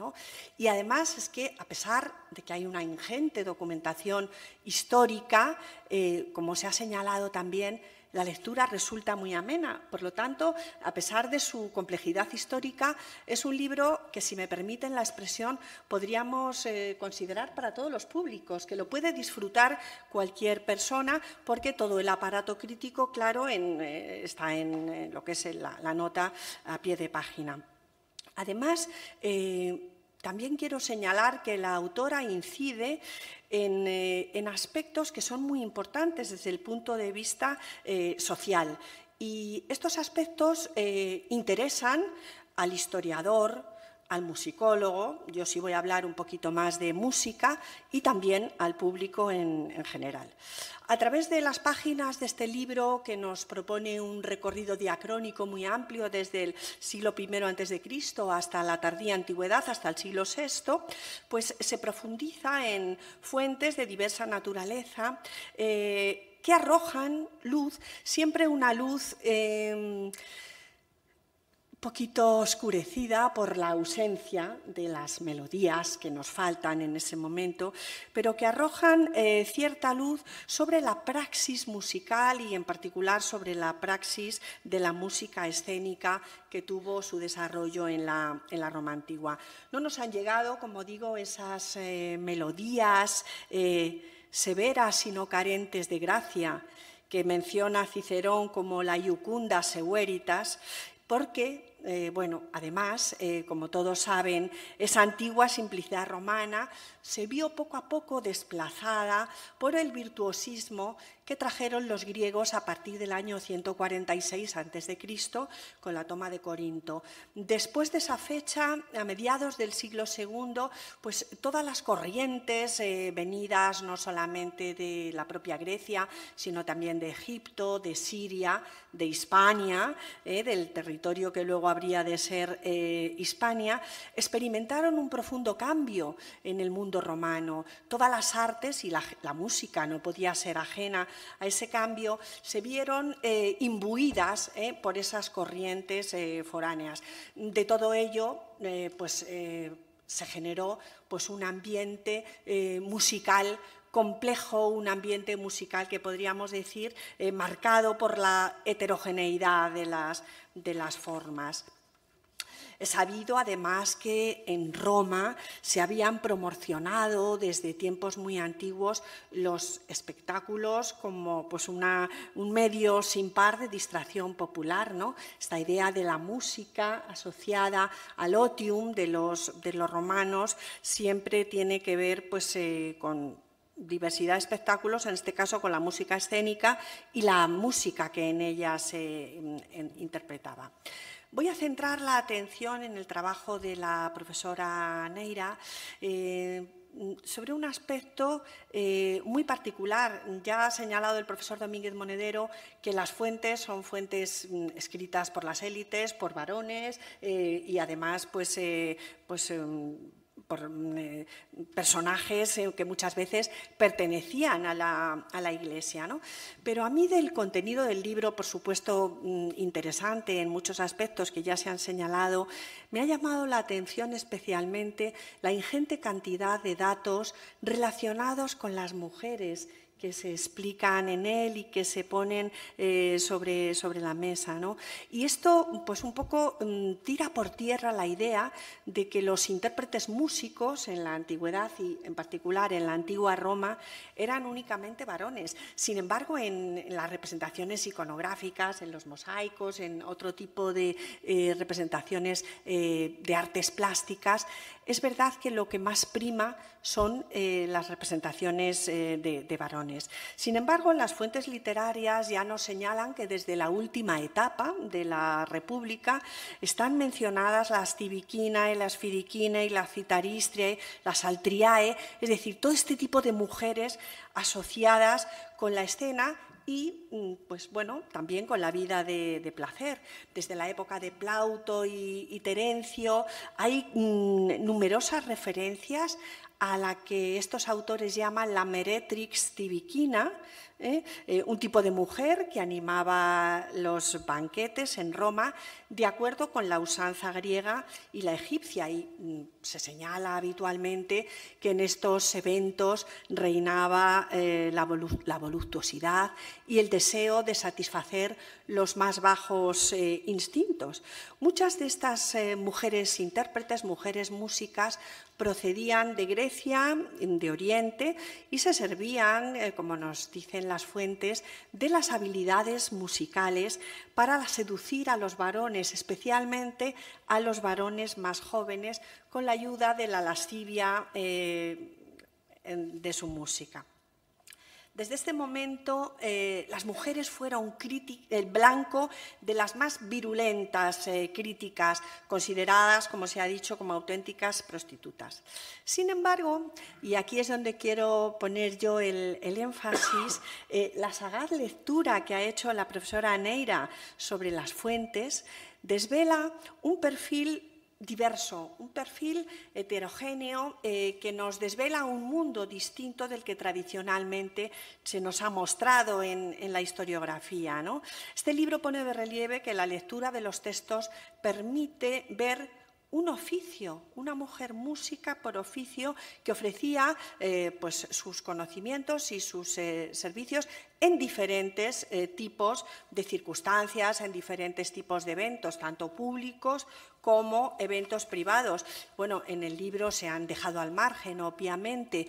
Y además es que a pesar de que hay una ingente documentación histórica, eh, como se ha señalado también, la lectura resulta muy amena, por lo tanto, a pesar de su complejidad histórica, es un libro que, si me permiten la expresión, podríamos eh, considerar para todos los públicos, que lo puede disfrutar cualquier persona, porque todo el aparato crítico, claro, eh, está en, eh, lo que es la, nota a pie de página. Además, también quiero señalar que la autora incide eh, en, aspectos que son muy importantes desde el punto de vista eh, social. Y estos aspectos eh, interesan al historiador, al musicólogo, yo sí voy a hablar un poquito más de música y también al público en, general. A través de las páginas de este libro que nos propone un recorrido diacrónico muy amplio desde el siglo I antes de Cristo hasta la tardía antigüedad, hasta el siglo VI, pues se profundiza en fuentes de diversa naturaleza. Eh, que arrojan luz, siempre una luz eh, poquito oscurecida por la ausencia de las melodías que nos faltan en ese momento, pero que arrojan eh, cierta luz sobre la praxis musical y en particular sobre la praxis de la música escénica que tuvo su desarrollo en la, en la Roma antigua. No nos han llegado, como digo, esas eh, melodías eh, severas sino carentes de gracia que menciona Cicerón como la iucunda seueritas, porque eh, bueno, además, eh, como todos saben, esa antigua simplicidad romana se vio poco a poco desplazada por el virtuosismo que trajeron los griegos a partir del año 146 a.C. con la toma de Corinto. Después de esa fecha, a mediados del siglo II, pues todas las corrientes eh, venidas no solamente de la propia Grecia, sino también de Egipto, de Siria, de Hispania, eh, del territorio que luego habría de ser eh, Hispania, experimentaron un profundo cambio en el mundo romano. Todas las artes y la, música no podía ser ajena a ese cambio, se vieron eh, imbuidas eh, por esas corrientes eh, foráneas. De todo ello, pues, se generó pues, un ambiente musical complejo, un ambiente musical que podríamos decir marcado por la heterogeneidad de las, de las formas. He sabido además que en Roma se habían promocionado desde tiempos muy antiguos los espectáculos como pues un medio sin par de distracción popular, ¿no? Esta idea de la música asociada al otium de los, romanos siempre tiene que ver pues, eh, con diversidad de espectáculos, en este caso con la música escénica y la música que en ella se interpretaba. Voy a centrar la atención en el trabajo de la profesora Neira. Eh, sobre un aspecto eh, muy particular. Ya ha señalado el profesor Domínguez Monedero que las fuentes son fuentes mm, escritas por las élites, por varones eh, y además pues, pues em, por mm, eh, personajes eh, que muchas veces pertenecían a la, Iglesia. Pero a mí del contenido del libro, por supuesto mm, interesante en muchos aspectos que ya se han señalado, me ha llamado la atención especialmente la ingente cantidad de datos relacionados con las mujeres que se explican en él y que se ponen eh, sobre, sobre la mesa. ¿no? Y esto, pues un poco mm, tira por tierra la idea de que los intérpretes músicos en la antigüedad y en particular en la antigua Roma eran únicamente varones. Sin embargo, en, las representaciones iconográficas, en los mosaicos, en otro tipo de eh, representaciones eh, de artes plásticas, es verdad que lo que más prima son eh, las representaciones eh, de, varones. Sin embargo, las fuentes literarias ya nos señalan que desde la última etapa de la República están mencionadas las tibiquinae, las y la Citaristriae, las saltriae, es decir, todo este tipo de mujeres asociadas con la escena y mm, pues bueno, también con la vida de, placer. Desde la época de Plauto y, Terencio hay mm, numerosas referencias a la que estos autores llaman la meretrix tibiquina, ¿eh? Eh, un tipo de mujer que animaba los banquetes en Roma de acuerdo con la usanza griega y la egipcia. Y mm, se señala habitualmente que en estos eventos reinaba eh, la, voluptuosidad y el deseo de satisfacer los más bajos instintos. Muchas de estas mujeres intérpretes, mujeres músicas, procedían de Grecia, de Oriente, y se servían, eh, como nos dicen las fuentes, de las habilidades musicales para seducir a los varones, especialmente a los varones más jóvenes, con la ayuda de la lascivia eh, de su música. Desde este momento, eh, las mujeres fueron el blanco de las más virulentas eh, críticas, consideradas, como se ha dicho, como auténticas prostitutas. Sin embargo, y aquí es donde quiero poner yo el, énfasis, eh, la sagaz lectura que ha hecho la profesora Neira sobre las fuentes desvela un perfil diverso, un perfil heterogéneo eh, que nos desvela un mundo distinto del que tradicionalmente se nos ha mostrado en, la historiografía. Este libro pone de relieve que la lectura de los textos permite ver un oficio, una mujer música por oficio que ofrecía eh, pues, sus conocimientos y sus eh, servicios en diferentes eh, tipos de circunstancias, en diferentes tipos de eventos, tanto públicos como eventos privados. Bueno, en el libro se han dejado al margen, obviamente,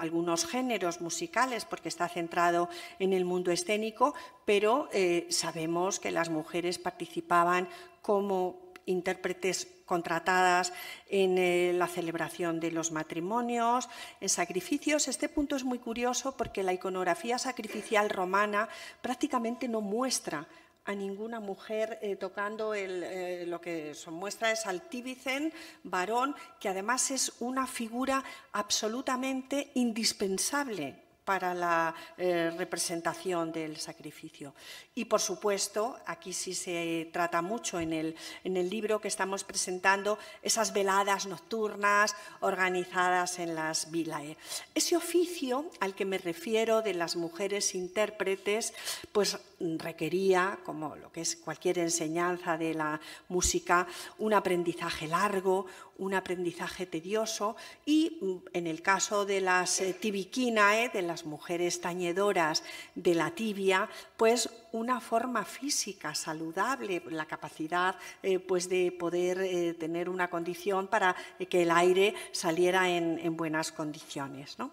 algunos géneros musicales, porque está centrado en el mundo escénico, pero sabemos que las mujeres participaban como intérpretes contratadas en eh, la celebración de los matrimonios, en sacrificios. Este punto es muy curioso porque la iconografía sacrificial romana prácticamente no muestra a ninguna mujer eh, tocando eh, lo que muestra es al tibicen varón, que además es una figura absolutamente indispensable para la eh, representación del sacrificio. Y, por supuesto, aquí sí se trata mucho en el, en el libro que estamos presentando esas veladas nocturnas organizadas en las vilae. Ese oficio al que me refiero de las mujeres intérpretes, pues requería, como lo que es cualquier enseñanza de la música, un aprendizaje largo, un aprendizaje tedioso y mm, en el caso de las eh, tibiquinae, eh, de las mujeres tañedoras de la tibia, pues una forma física saludable, la capacidad eh, pues de poder tener una condición para que el aire saliera en, buenas condiciones. ¿no?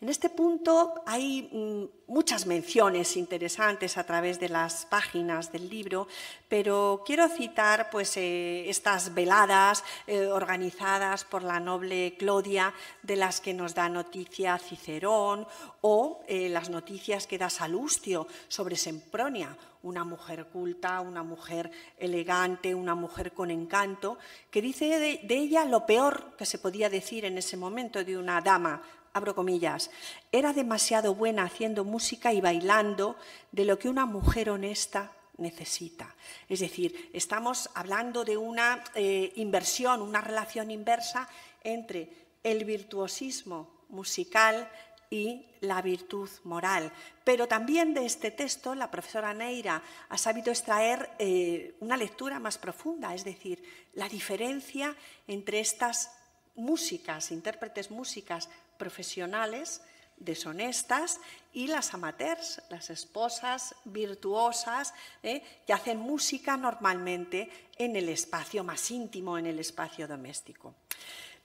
En este punto hay mm, muchas menciones interesantes a través de las páginas del libro, pero quiero citar pues, eh, estas veladas eh, organizadas por la noble Claudia, de las que nos da noticia Cicerón, o eh, las noticias que da Salustio sobre Sempronia, una mujer culta, una mujer elegante, una mujer con encanto, que dice de ella lo peor que se podía decir en ese momento de una dama abro comillas, era demasiado buena haciendo música y bailando de lo que una mujer honesta necesita. Es decir, estamos hablando de una eh, inversión, una relación inversa entre el virtuosismo musical y la virtud moral. Pero también de este texto la profesora Neira ha sabido extraer eh, una lectura más profunda, es decir, la diferencia entre estas músicas, intérpretes músicas profesionales deshonestas y las amateurs, las esposas virtuosas ¿eh? que hacen música normalmente en el espacio más íntimo, en el espacio doméstico.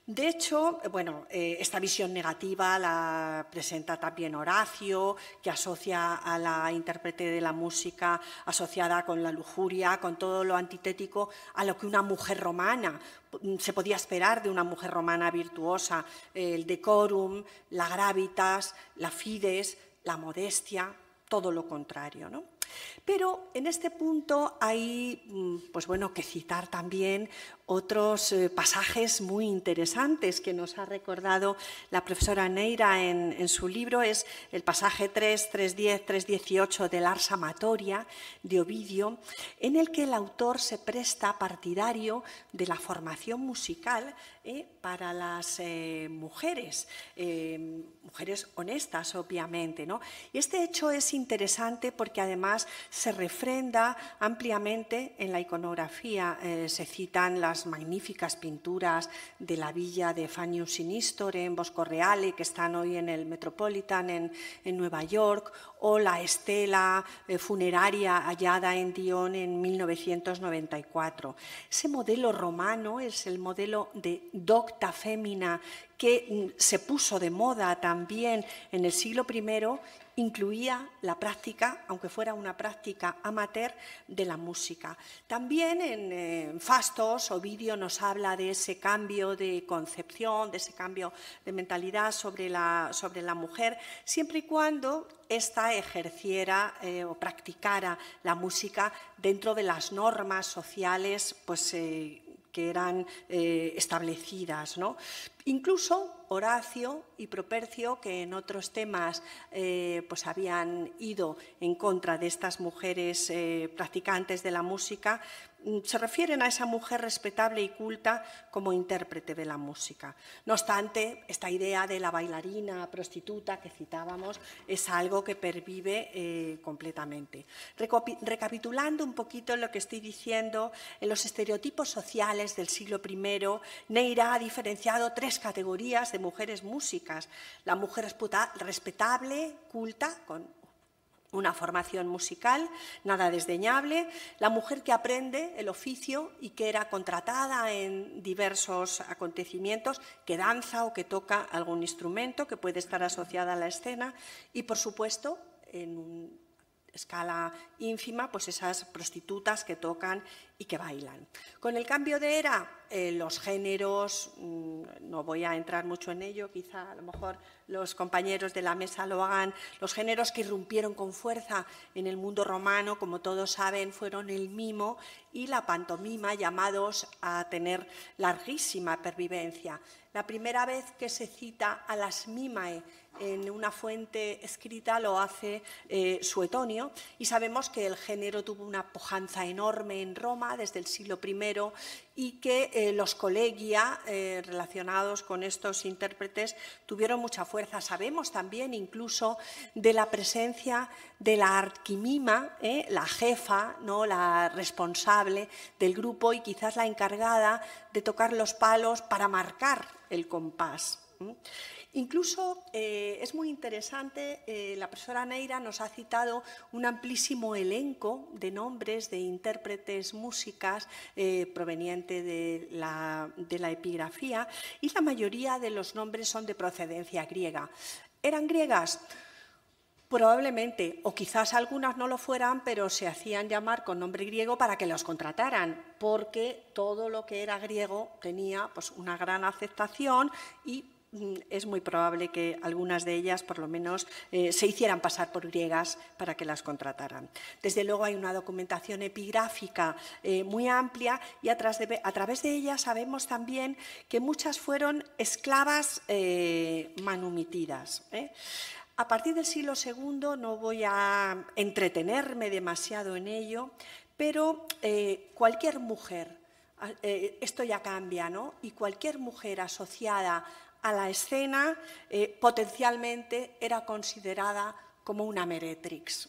De hecho, eh, bueno, eh, esta visión negativa la presenta también Horacio, que asocia a la intérprete de la música asociada con la lujuria, con todo lo antitético a lo que una mujer romana mm, se podía esperar de una mujer romana virtuosa, el decorum, la gravitas, la fides, la modestia, todo lo contrario, ¿no? Pero en este punto hay, mm, pues bueno, que citar también otros eh, pasajes muy interesantes que nos ha recordado la profesora Neira en, su libro es el pasaje 3, 310, 318 del Ars Amatoria de Ovidio, en el que el autor se presta partidario de la formación musical eh, para las eh, mujeres, mujeres honestas, obviamente. ¿no? Y este hecho es interesante porque además se refrenda ampliamente en la iconografía, se citan las magníficas pinturas de la villa de Fanius Sinistore en Bosco Reale, que están hoy en el Metropolitan en, Nueva York, o la estela eh, funeraria hallada en Dion en 1994. Ese modelo romano es el modelo de docta fémina que mm, se puso de moda también en el siglo I incluía la práctica, aunque fuera una práctica amateur, de la música. También en, Fastos Fastos, Ovidio nos habla de ese cambio de concepción, de ese cambio de mentalidad sobre la, sobre la mujer, siempre y cuando ésta ejerciera eh, o practicara la música dentro de las normas sociales pues, eh, que eran eh, establecidas. ¿no? Incluso Horacio y Propercio, que en otros temas eh, pues habían ido en contra de estas mujeres eh, practicantes de la música, se refieren a esa mujer respetable y culta como intérprete de la música. No obstante, esta idea de la bailarina prostituta que citábamos es algo que pervive eh, completamente. Recapitulando un poquito lo que estoy diciendo, en los estereotipos sociales del siglo I, Neira ha diferenciado tres categorías de mujeres músicas. La mujer respetable, culta, con una formación musical nada desdeñable, la mujer que aprende el oficio y que era contratada en diversos acontecimientos, que danza o que toca algún instrumento que puede estar asociada a la escena y, por supuesto, en escala ínfima, pues esas prostitutas que tocan y que bailan. Con el cambio de era, eh, los géneros, mm, no voy a entrar mucho en ello, quizá a lo mejor los compañeros de la mesa lo hagan, los géneros que irrumpieron con fuerza en el mundo romano, como todos saben, fueron el mimo y la pantomima, llamados a tener larguísima pervivencia. La primera vez que se cita a las mimae en una fuente escrita lo hace eh, Suetonio y sabemos que el género tuvo una pujanza enorme en Roma desde el siglo I y que eh, los colegia eh, relacionados con estos intérpretes tuvieron mucha fuerza. Sabemos también incluso de la presencia de la arquimima, eh, la jefa, ¿no? la responsable del grupo y quizás la encargada de tocar los palos para marcar el compás. Incluso eh, es muy interesante, eh, la profesora Neira nos ha citado un amplísimo elenco de nombres de intérpretes, músicas eh, provenientes de la, epigrafía y la mayoría de los nombres son de procedencia griega. ¿Eran griegas? Probablemente, o quizás algunas no lo fueran, pero se hacían llamar con nombre griego para que los contrataran, porque todo lo que era griego tenía pues, una gran aceptación y Mm, es muy probable que algunas de ellas, por lo menos, eh, se hicieran pasar por griegas para que las contrataran. Desde luego hay una documentación epigráfica eh, muy amplia y a, través de ella sabemos también que muchas fueron esclavas eh, manumitidas. A partir del siglo II, no voy a entretenerme demasiado en ello, pero cualquier mujer, esto ya cambia, ¿no? Y cualquier mujer asociada a la escena, eh, potencialmente era considerada como una meretrix,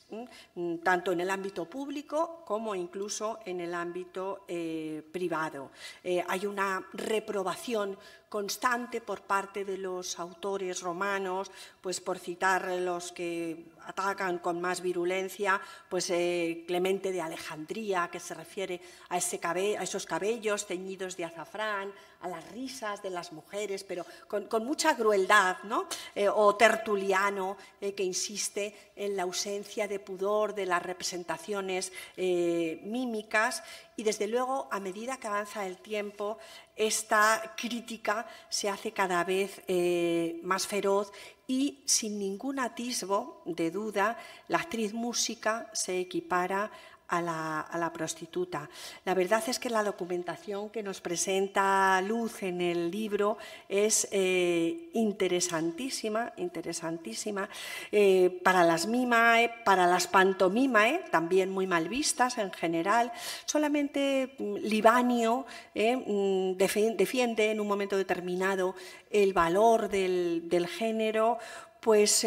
mm, tanto en el ámbito público como incluso en el ámbito eh, privado. Eh, hay una reprobación constante por parte de los autores romanos, pues por citar los que atacan con más virulencia, pues eh, Clemente de Alejandría, que se refiere a, esos cabellos ceñidos de azafrán, a las risas de las mujeres, pero con, mucha crueldad, ¿no? Eh, o Tertuliano, eh, que insiste en la ausencia de pudor de las representaciones mímicas y, desde luego, a medida que avanza el tiempo, esta crítica se hace cada vez eh, más feroz y, sin ningún atisbo de duda, la actriz música se equipara a la, prostituta. La verdad es que la documentación que nos presenta Luz en el libro es eh, interesantísima, interesantísima eh, para las mimae, eh, para las pantomimae, también muy mal vistas en general. Solamente mm, Libanio mm, defiende en un momento determinado el valor del, género, pues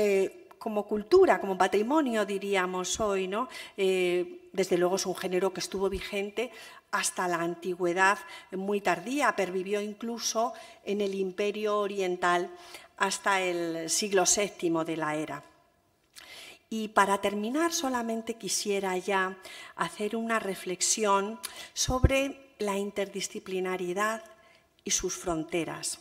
como cultura, como patrimonio, diríamos hoy, ¿no? desde luego es un género que estuvo vigente hasta la antigüedad muy tardía, pervivió incluso en el imperio oriental hasta el siglo VII de la era. Y para terminar solamente quisiera ya hacer una reflexión sobre la interdisciplinaridad y sus fronteras.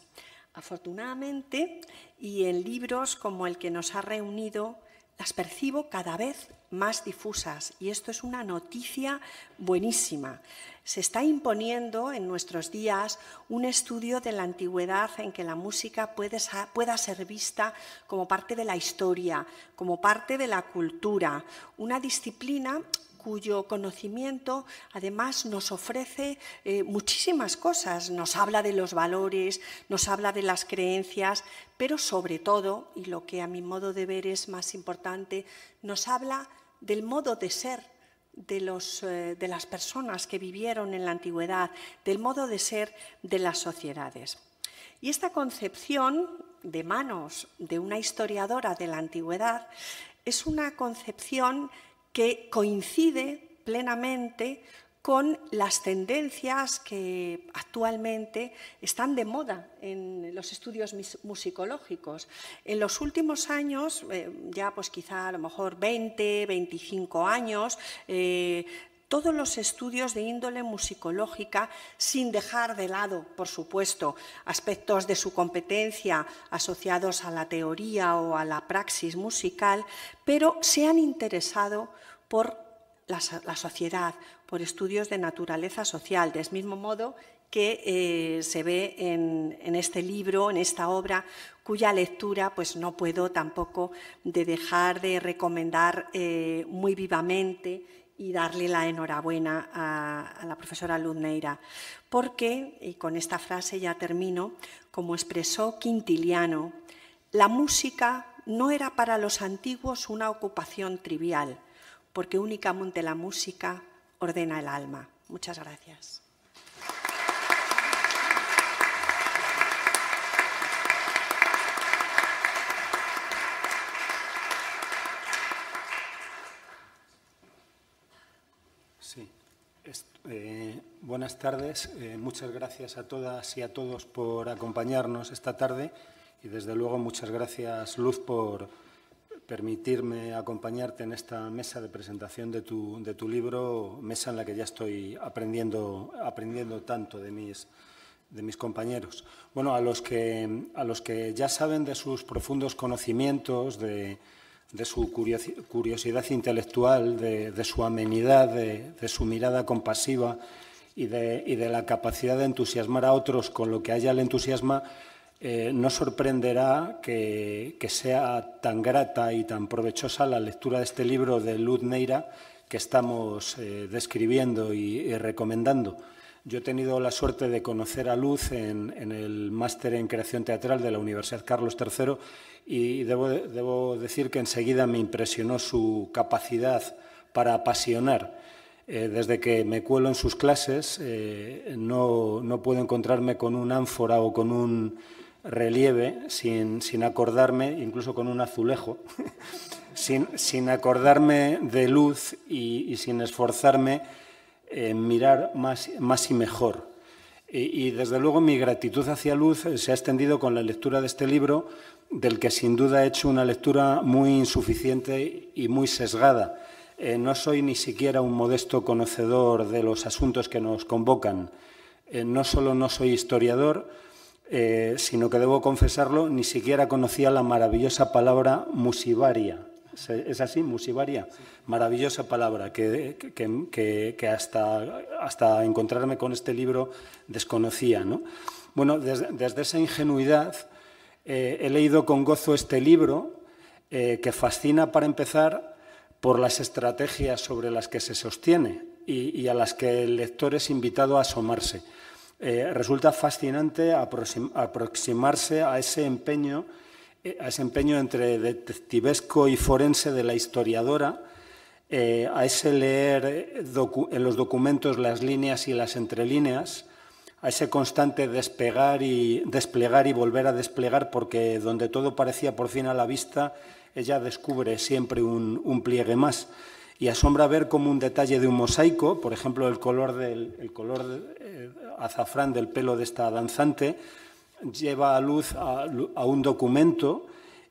Afortunadamente, y en libros como el que nos ha reunido, las percibo cada vez más difusas y esto es una noticia buenísima. Se está imponiendo en nuestros días un estudio de la antigüedad en que la música pueda ser vista como parte de la historia, como parte de la cultura, una disciplina cuyo conocimiento además nos ofrece eh, muchísimas cosas. Nos habla de los valores, nos habla de las creencias, pero sobre todo, y lo que a mi modo de ver es más importante, nos habla del modo de ser de, los, eh, de las personas que vivieron en la antigüedad, del modo de ser de las sociedades. Y esta concepción de manos de una historiadora de la antigüedad es una concepción que coincide plenamente con las tendencias que actualmente están de moda en los estudios musicológicos. En los últimos años, eh, ya pues quizá a lo mejor 20, 25 años, eh, todos los estudios de índole musicológica, sin dejar de lado, por supuesto, aspectos de su competencia asociados a la teoría o a la praxis musical, pero se han interesado por la, sociedad, por estudios de naturaleza social, del mismo modo que eh, se ve en, este libro, en esta obra, cuya lectura pues no puedo tampoco de dejar de recomendar eh, muy vivamente y darle la enhorabuena a, la profesora Ludneira, porque, y con esta frase ya termino, como expresó Quintiliano, la música no era para los antiguos una ocupación trivial, porque únicamente la música ordena el alma. Muchas gracias. Eh, buenas tardes. Eh, muchas gracias a todas y a todos por acompañarnos esta tarde y, desde luego, muchas gracias, Luz, por permitirme acompañarte en esta mesa de presentación de tu, de tu libro, mesa en la que ya estoy aprendiendo, aprendiendo tanto de mis, de mis compañeros. Bueno, a los, que, a los que ya saben de sus profundos conocimientos, de de su curiosidad intelectual, de, su amenidad, de, su mirada compasiva y de, y de, la capacidad de entusiasmar a otros con lo que haya el entusiasma, eh, no sorprenderá que, sea tan grata y tan provechosa la lectura de este libro de Luz Neira que estamos eh, describiendo y recomendando. Yo he tenido la suerte de conocer a Luz en, el máster en creación teatral de la Universidad Carlos III y debo, decir que enseguida me impresionó su capacidad para apasionar. Eh, desde que me cuelo en sus clases eh, no, no, puedo encontrarme con un ánfora o con un relieve sin, sin acordarme, incluso con un azulejo, sin, sin, acordarme de Luz y sin esforzarme eh, mirar más, y mejor. Y, desde luego mi gratitud hacia Luz eh, se ha extendido con la lectura de este libro, del que sin duda he hecho una lectura muy insuficiente y muy sesgada. Eh, no soy ni siquiera un modesto conocedor de los asuntos que nos convocan. Eh, no solo no soy historiador, sino que debo confesarlo, ni siquiera conocía la maravillosa palabra musivaria es así, ¿Musibaria? Maravillosa palabra, que, hasta, encontrarme con este libro desconocía. ¿no? Bueno, desde, esa ingenuidad eh, he leído con gozo este libro, eh, que fascina para empezar por las estrategias sobre las que se sostiene y, a las que el lector es invitado a asomarse. Eh, resulta fascinante aproximarse a ese empeño eh, a ese empeño entre detectivesco y forense de la historiadora, eh, a ese leer eh, en los documentos las líneas y las entrelíneas, a ese constante despegar y desplegar y volver a desplegar, porque donde todo parecía por fin a la vista, ella descubre siempre un, pliegue más. Y asombra ver como un detalle de un mosaico, por ejemplo, el color del color azafrán del pelo de esta danzante, lleva a luz a, un documento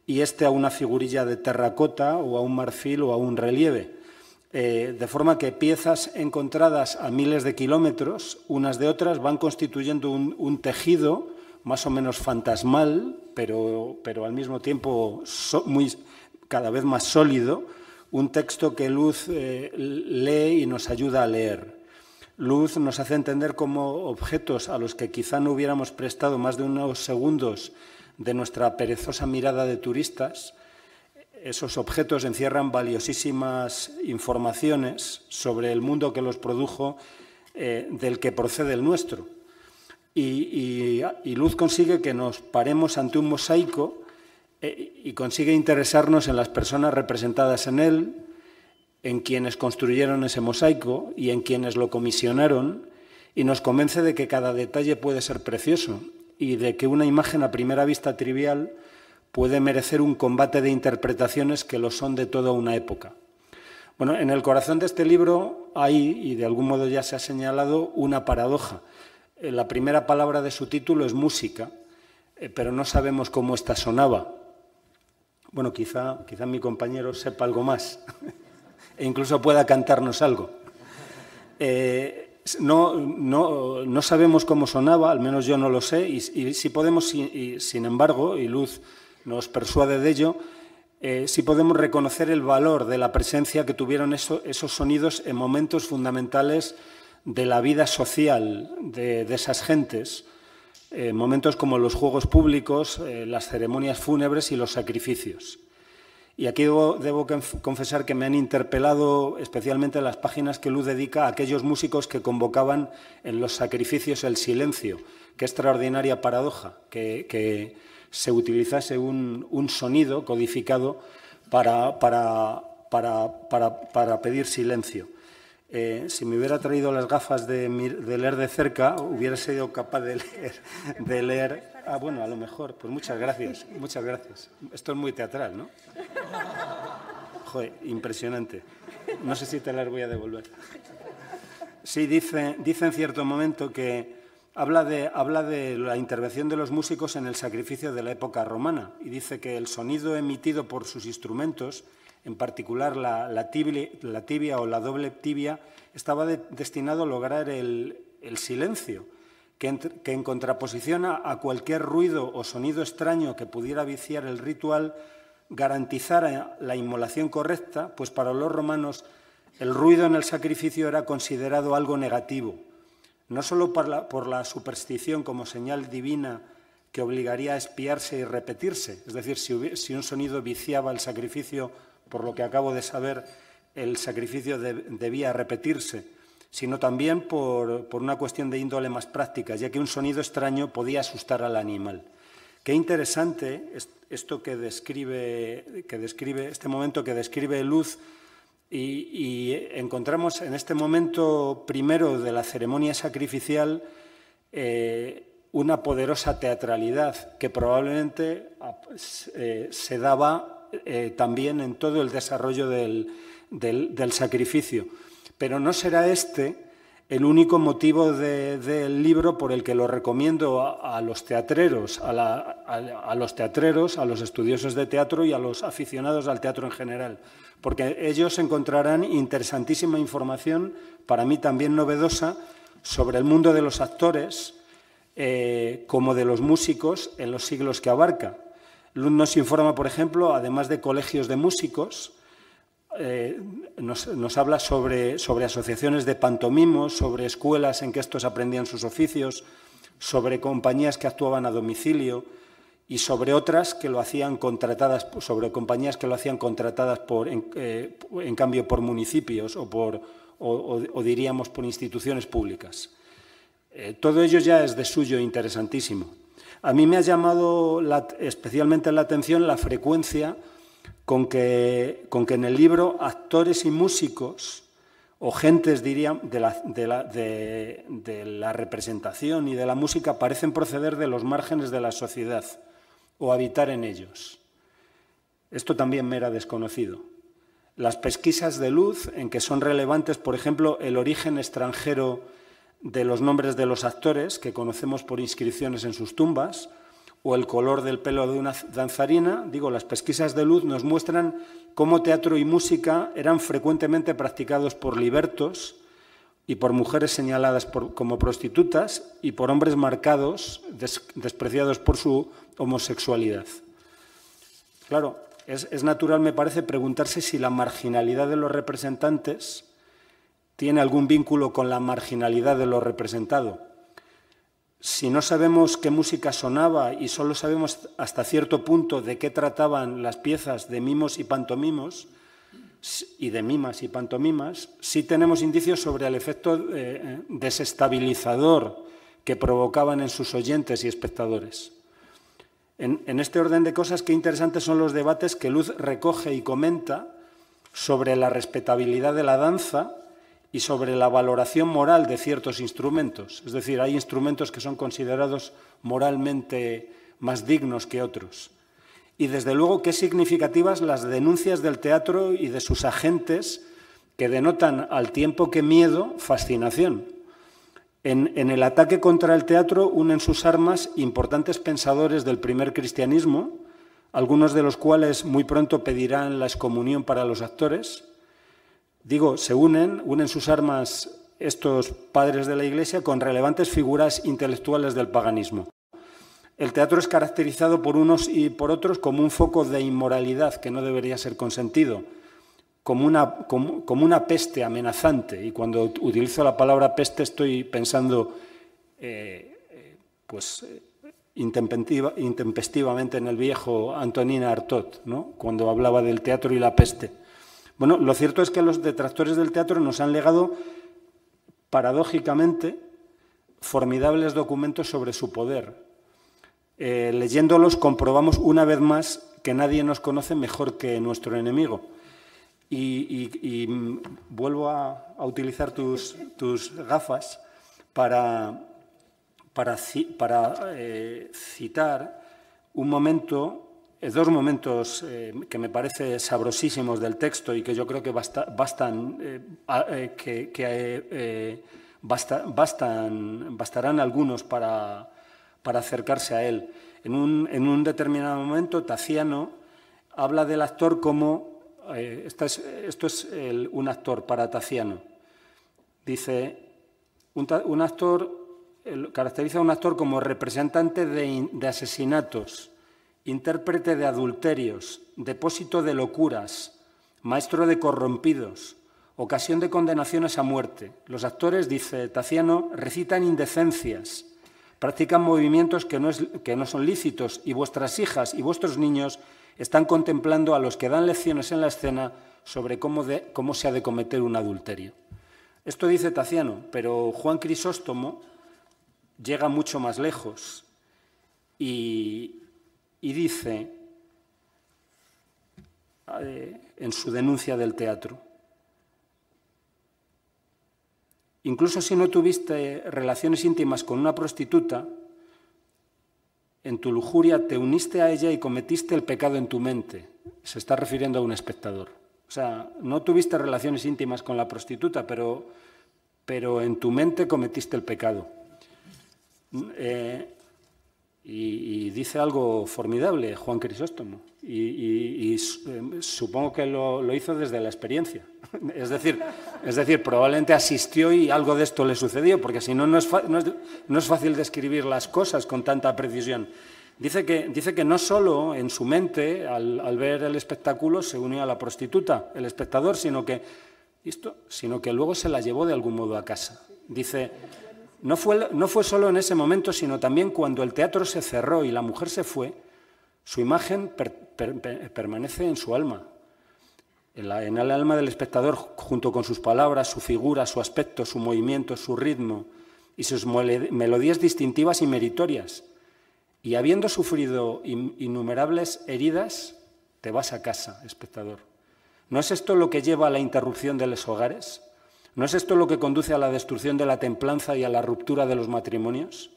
y este a una figurilla de terracota o a un marfil o a un relieve. Eh, de forma que piezas encontradas a miles de kilómetros, unas de otras, van constituyendo un, tejido más o menos fantasmal, pero, al mismo tiempo muy, cada vez más sólido, un texto que Luz eh, lee y nos ayuda a leer. Luz nos hace entender como objetos a los que quizá no hubiéramos prestado más de unos segundos de nuestra perezosa mirada de turistas, esos objetos encierran valiosísimas informaciones sobre el mundo que los produjo, eh, del que procede el nuestro. Y, Luz consigue que nos paremos ante un mosaico eh, y consigue interesarnos en las personas representadas en él, en quienes construyeron ese mosaico y en quienes lo comisionaron y nos convence de que cada detalle puede ser precioso y de que una imagen a primera vista trivial puede merecer un combate de interpretaciones que lo son de toda una época. Bueno, en el corazón de este libro hay, y de algún modo ya se ha señalado, una paradoja. Eh, la primera palabra de su título es música, eh, pero no sabemos cómo esta sonaba. Bueno, quizá, quizá mi compañero sepa algo más. e incluso pueda cantarnos algo. Eh, no, sabemos cómo sonaba, al menos yo no lo sé, y, si podemos, sin embargo, y Luz nos persuade de ello, eh, si podemos reconocer el valor de la presencia que tuvieron esos sonidos en momentos fundamentales de la vida social de, esas gentes, en eh, momentos como los juegos públicos, las ceremonias fúnebres y los sacrificios. Y aquí debo, confesar que me han interpelado especialmente las páginas que Luz dedica a aquellos músicos que convocaban en los sacrificios el silencio. Qué extraordinaria paradoja que, se utilizase un, sonido codificado para, pedir silencio. Eh, si me hubiera traído las gafas de, leer de cerca, hubiera sido capaz de leer Ah, bueno, a lo mejor. Pues muchas gracias, muchas gracias. Esto es muy teatral, ¿no? Joder, impresionante. No sé si te las voy a devolver. Sí, dice, dice en cierto momento que habla de, habla de la intervención de los músicos en el sacrificio de la época romana y dice que el sonido emitido por sus instrumentos en particular la, tibia, o la doble tibia, estaba destinado a lograr el silencio, que en, contraposición a, cualquier ruido o sonido extraño que pudiera viciar el ritual, garantizara la inmolación correcta, pues para los romanos el ruido en el sacrificio era considerado algo negativo, no solo por la, superstición como señal divina que obligaría a espiarse y repetirse, es decir, si, un sonido viciaba el sacrificio, por lo que acabo de saber, el sacrificio debía repetirse, sino también por, una cuestión de índole más práctica, ya que un sonido extraño podía asustar al animal. Qué interesante esto que describe, este momento que describe Luz y, encontramos en este momento primero de la ceremonia sacrificial eh, una poderosa teatralidad que probablemente ah, pues, eh, se daba eh, también en todo el desarrollo del sacrificio. Pero no será este el único motivo del libro por el que lo recomiendo a, los teatreros, a, los teatreros, a los estudiosos de teatro y a los aficionados al teatro en general, porque ellos encontrarán interesantísima información, para mí también novedosa, sobre el mundo de los actores eh, como de los músicos en los siglos que abarca. Lund nos informa, por ejemplo, además de colegios de músicos, eh, nos, habla sobre, asociaciones de pantomimos, sobre escuelas en que estos aprendían sus oficios, sobre compañías que actuaban a domicilio y sobre otras que lo hacían contratadas, sobre compañías que lo hacían contratadas por, en, eh, cambio por municipios o, por, diríamos por instituciones públicas. Eh, todo ello ya es de suyo interesantísimo. A mí me ha llamado especialmente la atención la frecuencia con que, en el libro actores y músicos o gentes, diría, de la, representación y de la música parecen proceder de los márgenes de la sociedad o habitar en ellos. Esto también me era desconocido. Las pesquisas de luz, en que son relevantes, por ejemplo, el origen extranjero de los nombres de los actores que conocemos por inscripciones en sus tumbas, o el color del pelo de una danzarina, digo, las pesquisas de luz nos muestran cómo teatro y música eran frecuentemente practicados por libertos y por mujeres señaladas como prostitutas y por hombres marcados, despreciados por su homosexualidad. Claro, es, es natural, me parece, preguntarse si la marginalidad de los representantes tiene algún vínculo con la marginalidad de lo representado si no sabemos qué música sonaba y solo sabemos hasta cierto punto de qué trataban las piezas de mimos y pantomimos, y de mimas y pantomimas, sí tenemos indicios sobre el efecto eh, desestabilizador que provocaban en sus oyentes y espectadores. en, este orden de cosas, qué interesantes son los debates que Luz recoge y comenta sobre la respetabilidad de la danza y sobre la valoración moral de ciertos instrumentos. Es decir, hay instrumentos que son considerados moralmente más dignos que otros. Y desde luego qué significativas las denuncias del teatro y de sus agentes que denotan al tiempo que miedo, fascinación. en el ataque contra el teatro unen sus armas importantes pensadores del primer cristianismo, algunos de los cuales muy pronto pedirán la excomunión para los actores, Digo, se unen, unen sus armas estos padres de la Iglesia con relevantes figuras intelectuales del paganismo. El teatro es caracterizado por unos y por otros como un foco de inmoralidad que no debería ser consentido, como una, como, una peste amenazante. Y cuando utilizo la palabra peste estoy pensando eh, eh, pues, eh, intempestivamente en el viejo Antonín Artaud, cuando hablaba del teatro y la peste. Bueno, lo cierto es que los detractores del teatro nos han legado, paradójicamente, formidables documentos sobre su poder. Eh, leyéndolos comprobamos una vez más que nadie nos conoce mejor que nuestro enemigo. Y, vuelvo a, utilizar tus, gafas para, para, eh, citar un momento dos momentos eh, que me parecen sabrosísimos del texto y que yo creo que bastan, eh, eh, que, bastan, bastarán algunos para, acercarse a él. En un, determinado momento, Taciano habla del actor como, esto es un actor para Taciano, dice, un, actor, caracteriza a un actor como representante de asesinatos intérprete de adulterios, depósito de locuras, maestro de corrompidos, ocasión de condenaciones a muerte. Los actores, dice Taciano, recitan indecencias, practican movimientos que no, que no son lícitos y vuestras hijas y vuestros niños están contemplando a los que dan lecciones en la escena sobre cómo, de, cómo se ha de cometer un adulterio. Esto dice Taciano, pero Juan Crisóstomo llega mucho más lejos y, y dice eh, en su denuncia del teatro, incluso si no tuviste relaciones íntimas con una prostituta, en tu lujuria te uniste a ella y cometiste el pecado en tu mente. Se está refiriendo a un espectador. O sea, no tuviste relaciones íntimas con la prostituta, pero, pero en tu mente cometiste el pecado. Eh, y, dice algo formidable Juan Crisóstomo, y, em, supongo que lo, hizo desde la experiencia. es, decir, es decir, probablemente asistió y algo de esto le sucedió, porque si no, no es, fácil describir las cosas con tanta precisión. Dice que, dice que no solo en su mente, al, ver el espectáculo, se unió a la prostituta, el espectador, sino que, esto, sino que luego se la llevó de algún modo a casa. Dice, no fue, no fue solo en ese momento, sino también cuando el teatro se cerró y la mujer se fue, su imagen permanece en su alma, en, en el alma del espectador, junto con sus palabras, su figura, su aspecto, su movimiento, su ritmo y sus melodías distintivas y meritorias. Y habiendo sufrido innumerables heridas, te vas a casa, espectador. ¿No es esto lo que lleva a la interrupción de los hogares? ¿No es esto lo que conduce a la destrucción de la templanza y a la ruptura de los matrimonios?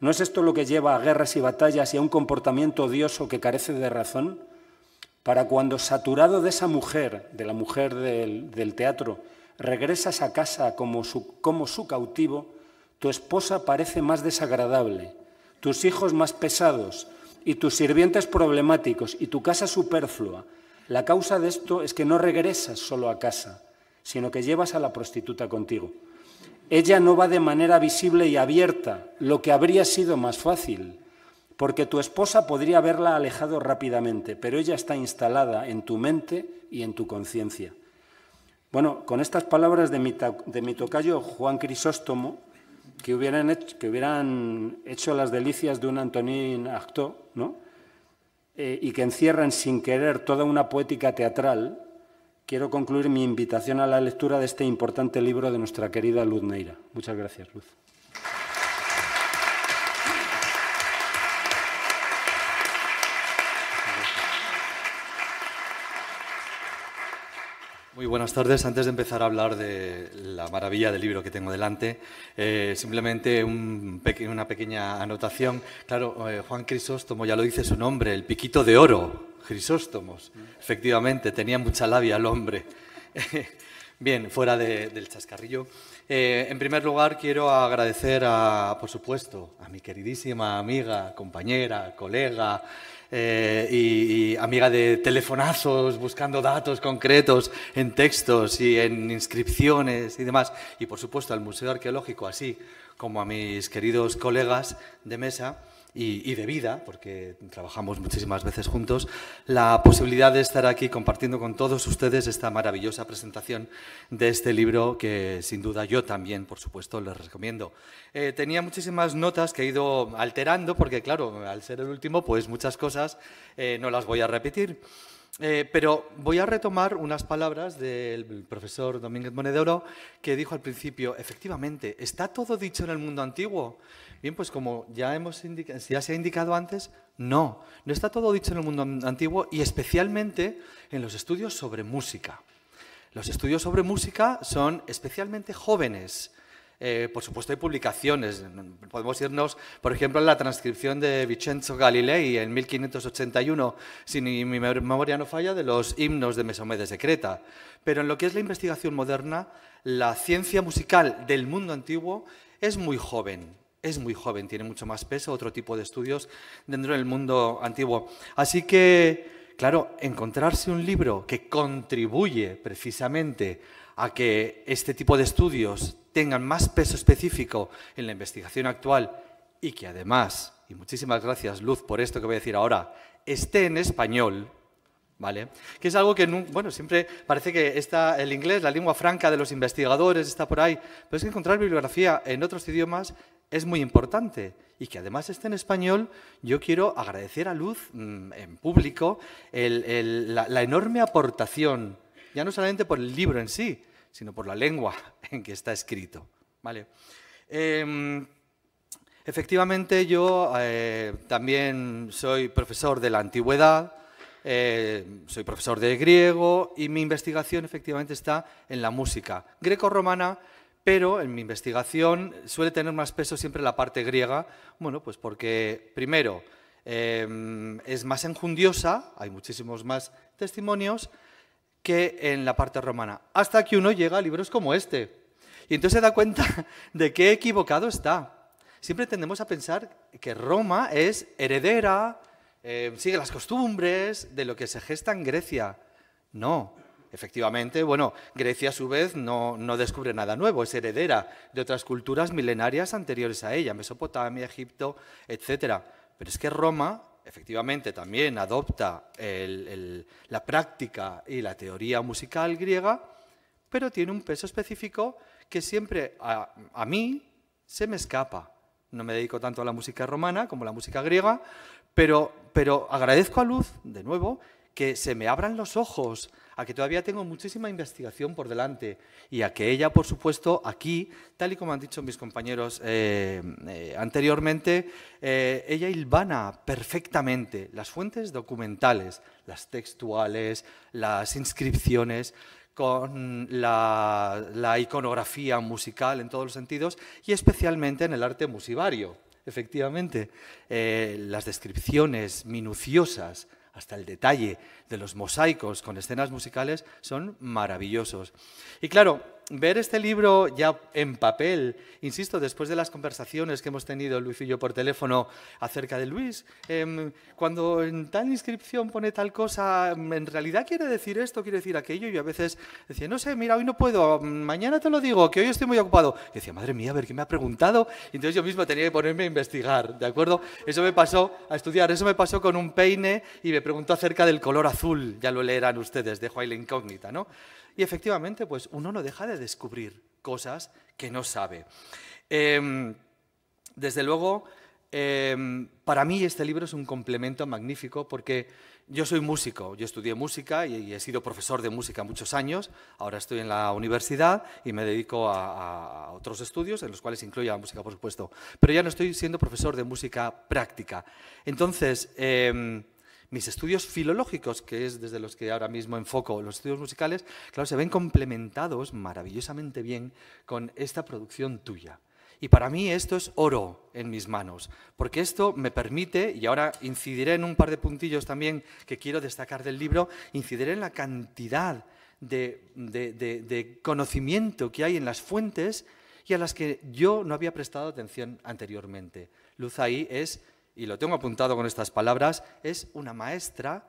¿No es esto lo que lleva a guerras y batallas y a un comportamiento odioso que carece de razón? Para cuando, saturado de esa mujer, de la mujer del, teatro, regresas a casa como su cautivo, tu esposa parece más desagradable, tus hijos más pesados y tus sirvientes problemáticos y tu casa superflua. La causa de esto es que no regresas solo a casa, sino que llevas a la prostituta contigo. Ella no va de manera visible y abierta, lo que habría sido más fácil, porque tu esposa podría haberla alejado rápidamente, pero ella está instalada en tu mente y en tu conciencia. Bueno, con estas palabras de mi, tocayo Juan Crisóstomo, que hubieran, hecho, las delicias de un Antonín Artaud, ¿no? Eh, y que encierran sin querer toda una poética teatral, quiero concluir mi invitación a la lectura de este importante libro de nuestra querida Luz Neira. Muchas gracias, Luz. Muy buenas tardes. Antes de empezar a hablar de la maravilla del libro que tengo delante, eh, simplemente una pequeña anotación. Claro, eh, Juan Crisóstomo ya lo dice su nombre, el piquito de oro. Crisóstomos. Efectivamente, tenía mucha labia el hombre. Bien, fuera del chascarrillo. Eh, en primer lugar, quiero agradecer, por supuesto, a mi queridísima amiga, compañera, colega eh, y, amiga de telefonazos, buscando datos concretos en textos y en inscripciones y demás. Y, por supuesto, al Museo Arqueológico, así como a mis queridos colegas de mesa y, de vida, porque trabajamos muchísimas veces juntos, la posibilidad de estar aquí compartiendo con todos ustedes esta maravillosa presentación de este libro que sin duda yo también, por supuesto, les recomiendo. Eh, tenía muchísimas notas que he ido alterando, porque claro, al ser el último, pues muchas cosas eh, no las voy a repetir. Eh, pero voy a retomar unas palabras del profesor Domínguez Monedoro, que dijo al principio, efectivamente, está todo dicho en el mundo antiguo. Bien, pues como ya, hemos se ha indicado antes, no, no está todo dicho en el mundo antiguo y especialmente en los estudios sobre música. Los estudios sobre música son especialmente jóvenes. Eh, por supuesto hay publicaciones. Podemos irnos, por ejemplo, a la transcripción de Vincenzo Galilei en 1581, si mi memoria no falla, de los himnos de Mesomedes de Creta. Pero en lo que es la investigación moderna, la ciencia musical del mundo antiguo es muy joven es muy joven, tiene mucho más peso, otro tipo de estudios dentro del mundo antiguo. Así que, claro, encontrarse un libro que contribuye precisamente a que este tipo de estudios tengan más peso específico en la investigación actual y que además, y muchísimas gracias Luz por esto que voy a decir ahora, esté en español, ¿vale? Que es algo que, bueno, siempre parece que está el inglés, la lengua franca de los investigadores, está por ahí, pero es que encontrar bibliografía en otros idiomas es muy importante y que además esté en español, yo quiero agradecer a Luz mm, en público la, enorme aportación, ya no solamente por el libro en sí, sino por la lengua en que está escrito. ¿vale? Em, efectivamente, yo eh, también soy profesor de la antigüedad, eh, soy profesor de griego y mi investigación efectivamente está en la música greco-romana pero en mi investigación suele tener más peso siempre la parte griega, bueno, pues porque primero em, es más enjundiosa, hay muchísimos más testimonios que en la parte romana, hasta que uno llega a libros como este. Y entonces se da cuenta de qué equivocado está. Siempre tendemos a pensar que Roma es heredera, em, sigue las costumbres de lo que se gesta en Grecia. No, Efectivamente, bueno, Grecia a su vez no, descubre nada nuevo, es heredera de otras culturas milenarias anteriores a ella, Mesopotamia, Egipto, etc. Pero es que Roma, efectivamente, también adopta la práctica y la teoría musical griega, pero tiene un peso específico que siempre a, mí se me escapa. No me dedico tanto a la música romana como a la música griega, pero, pero agradezco a Luz, de nuevo, que se me abran los ojos a que todavía tengo muchísima investigación por delante y a que ella, por supuesto, aquí, tal y como han dicho mis compañeros eh, eh, anteriormente, eh, ella hilvana perfectamente las fuentes documentales, las textuales, las inscripciones con la, iconografía musical en todos los sentidos y especialmente en el arte musivario efectivamente, las descripciones minuciosas hasta el detalle de los mosaicos con escenas musicales son maravillosos. Y claro, ver este libro ya en papel, insisto, después de las conversaciones que hemos tenido Luis y yo por teléfono acerca de Luis, em, cuando en tal inscripción pone tal cosa, en realidad quiere decir esto, quiere decir aquello, y a veces decía, no sé, mira, hoy no puedo, mañana te lo digo, que hoy estoy muy ocupado. Y decía, madre mía, a ver, ¿qué me ha preguntado? Y entonces yo mismo tenía que ponerme a investigar, ¿de acuerdo? Eso me pasó a estudiar, eso me pasó con un peine y me preguntó acerca del color azul, ya lo leerán ustedes, dejo ahí la incógnita, ¿no? Y efectivamente, pues uno no deja de descubrir cosas que no sabe. Em, desde luego, em, para mí este libro es un complemento magnífico porque yo soy músico, yo estudié música y, he sido profesor de música muchos años, ahora estoy en la universidad y me dedico a, otros estudios en los cuales incluye la música, por supuesto, pero ya no estoy siendo profesor de música práctica. Entonces, em, mis estudios filológicos, que es desde los que ahora mismo enfoco los estudios musicales, claro, se ven complementados maravillosamente bien con esta producción tuya. Y para mí esto es oro en mis manos, porque esto me permite, y ahora incidiré en un par de puntillos también que quiero destacar del libro, incidiré en la cantidad de, de conocimiento que hay en las fuentes y a las que yo no había prestado atención anteriormente. Luz ahí es y lo tengo apuntado con estas palabras, es una maestra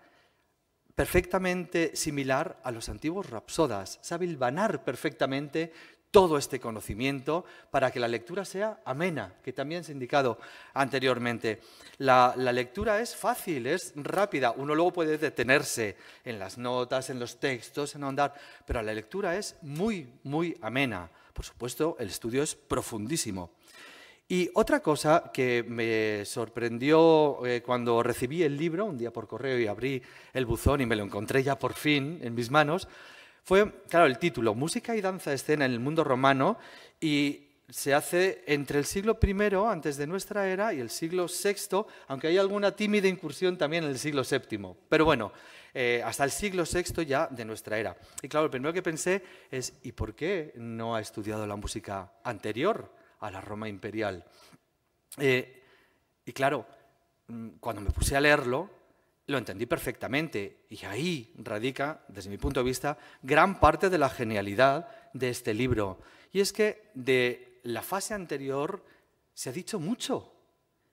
perfectamente similar a los antiguos rapsodas. Sabe hilvanar perfectamente todo este conocimiento para que la lectura sea amena, que también se ha indicado anteriormente. La, la, lectura es fácil, es rápida, uno luego puede detenerse en las notas, en los textos, en andar, pero la lectura es muy, muy amena. Por supuesto, el estudio es profundísimo. Y otra cosa que me sorprendió eh, cuando recibí el libro, un día por correo y abrí el buzón y me lo encontré ya por fin en mis manos, fue, claro, el título, Música y danza escena en el mundo romano, y se hace entre el siglo I antes de nuestra era y el siglo VI, aunque hay alguna tímida incursión también en el siglo VII. Pero bueno, eh, hasta el siglo VI ya de nuestra era. Y claro, lo primero que pensé es, ¿y por qué no ha estudiado la música anterior? a la Roma imperial. Eh, y claro, mm, cuando me puse a leerlo, lo entendí perfectamente y ahí radica, desde mi punto de vista, gran parte de la genialidad de este libro. Y es que de la fase anterior se ha dicho mucho,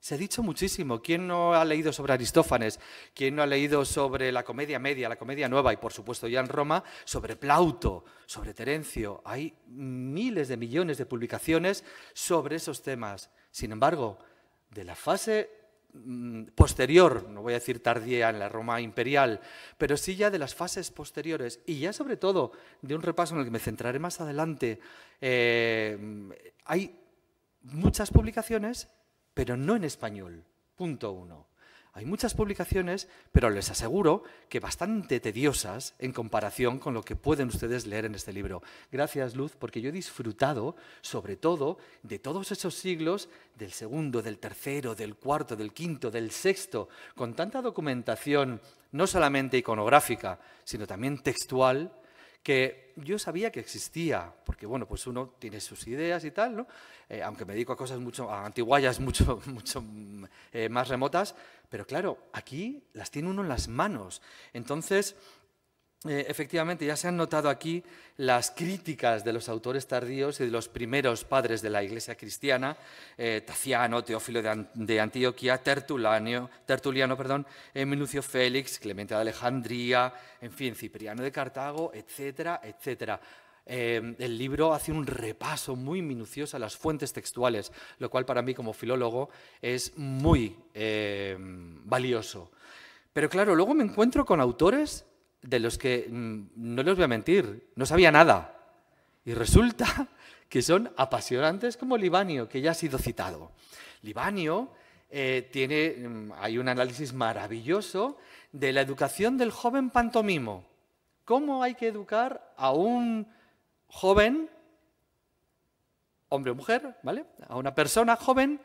se ha dicho muchísimo. ¿Quién no ha leído sobre Aristófanes? ¿Quién no ha leído sobre la comedia media, la comedia nueva y, por supuesto, ya en Roma, sobre Plauto, sobre Terencio? Hay miles de millones de publicaciones sobre esos temas. Sin embargo, de la fase mm, posterior, no voy a decir tardía en la Roma imperial, pero sí ya de las fases posteriores y ya sobre todo de un repaso en el que me centraré más adelante, eh, hay muchas publicaciones pero no en español. Punto uno. Hay muchas publicaciones, pero les aseguro que bastante tediosas en comparación con lo que pueden ustedes leer en este libro. Gracias, Luz, porque yo he disfrutado, sobre todo, de todos esos siglos, del segundo, del tercero, del cuarto, del quinto, del sexto, con tanta documentación, no solamente iconográfica, sino también textual, que yo sabía que existía, porque bueno, pues uno tiene sus ideas y tal, ¿no? Eh, aunque me dedico a cosas mucho, a antiguallas mucho, mucho eh, más remotas, pero claro, aquí las tiene uno en las manos. Entonces, eh, efectivamente, ya se han notado aquí las críticas de los autores tardíos y de los primeros padres de la Iglesia cristiana, eh, Teófilo de, Antioquía, Tertuliano, Tertuliano perdón, eh, Minucio Félix, Clemente de Alejandría, en fin, Cipriano de Cartago, etcétera, etcétera. Eh, el libro hace un repaso muy minucioso a las fuentes textuales, lo cual para mí como filólogo es muy valioso. Pero claro, luego me encuentro con autores de los que, mm, no les voy a mentir, no sabía nada. Y resulta que son apasionantes como Libanio, que ya ha sido citado. Libanio eh, tiene, mm, hay un análisis maravilloso de la educación del joven pantomimo. ¿Cómo hay que educar a un joven, hombre o mujer, ¿vale? A una persona joven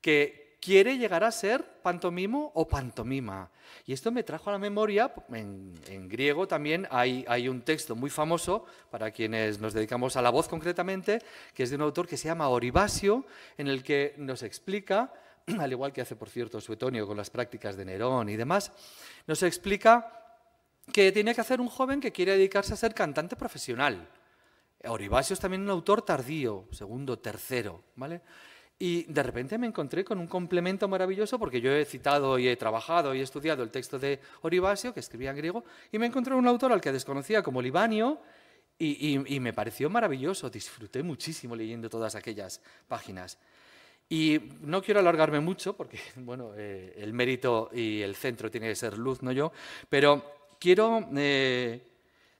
que, quiere llegar a ser pantomimo o pantomima. Y esto me trajo a la memoria, en, griego también hay, un texto muy famoso para quienes nos dedicamos a la voz concretamente, que es de un autor que se llama Oribasio, en el que nos explica, al igual que hace por cierto Suetonio con las prácticas de Nerón y demás, nos explica que tiene que hacer un joven que quiere dedicarse a ser cantante profesional. Oribasio es también un autor tardío, segundo, tercero, ¿vale? Y de repente me encontré con un complemento maravilloso, porque yo he citado y he trabajado y he estudiado el texto de Oribasio, que escribía en griego, y me encontré un autor al que desconocía como Libanio, y, me pareció maravilloso. Disfruté muchísimo leyendo todas aquellas páginas. Y no quiero alargarme mucho, porque bueno, eh, el mérito y el centro tiene que ser Luz, no yo, pero quiero eh,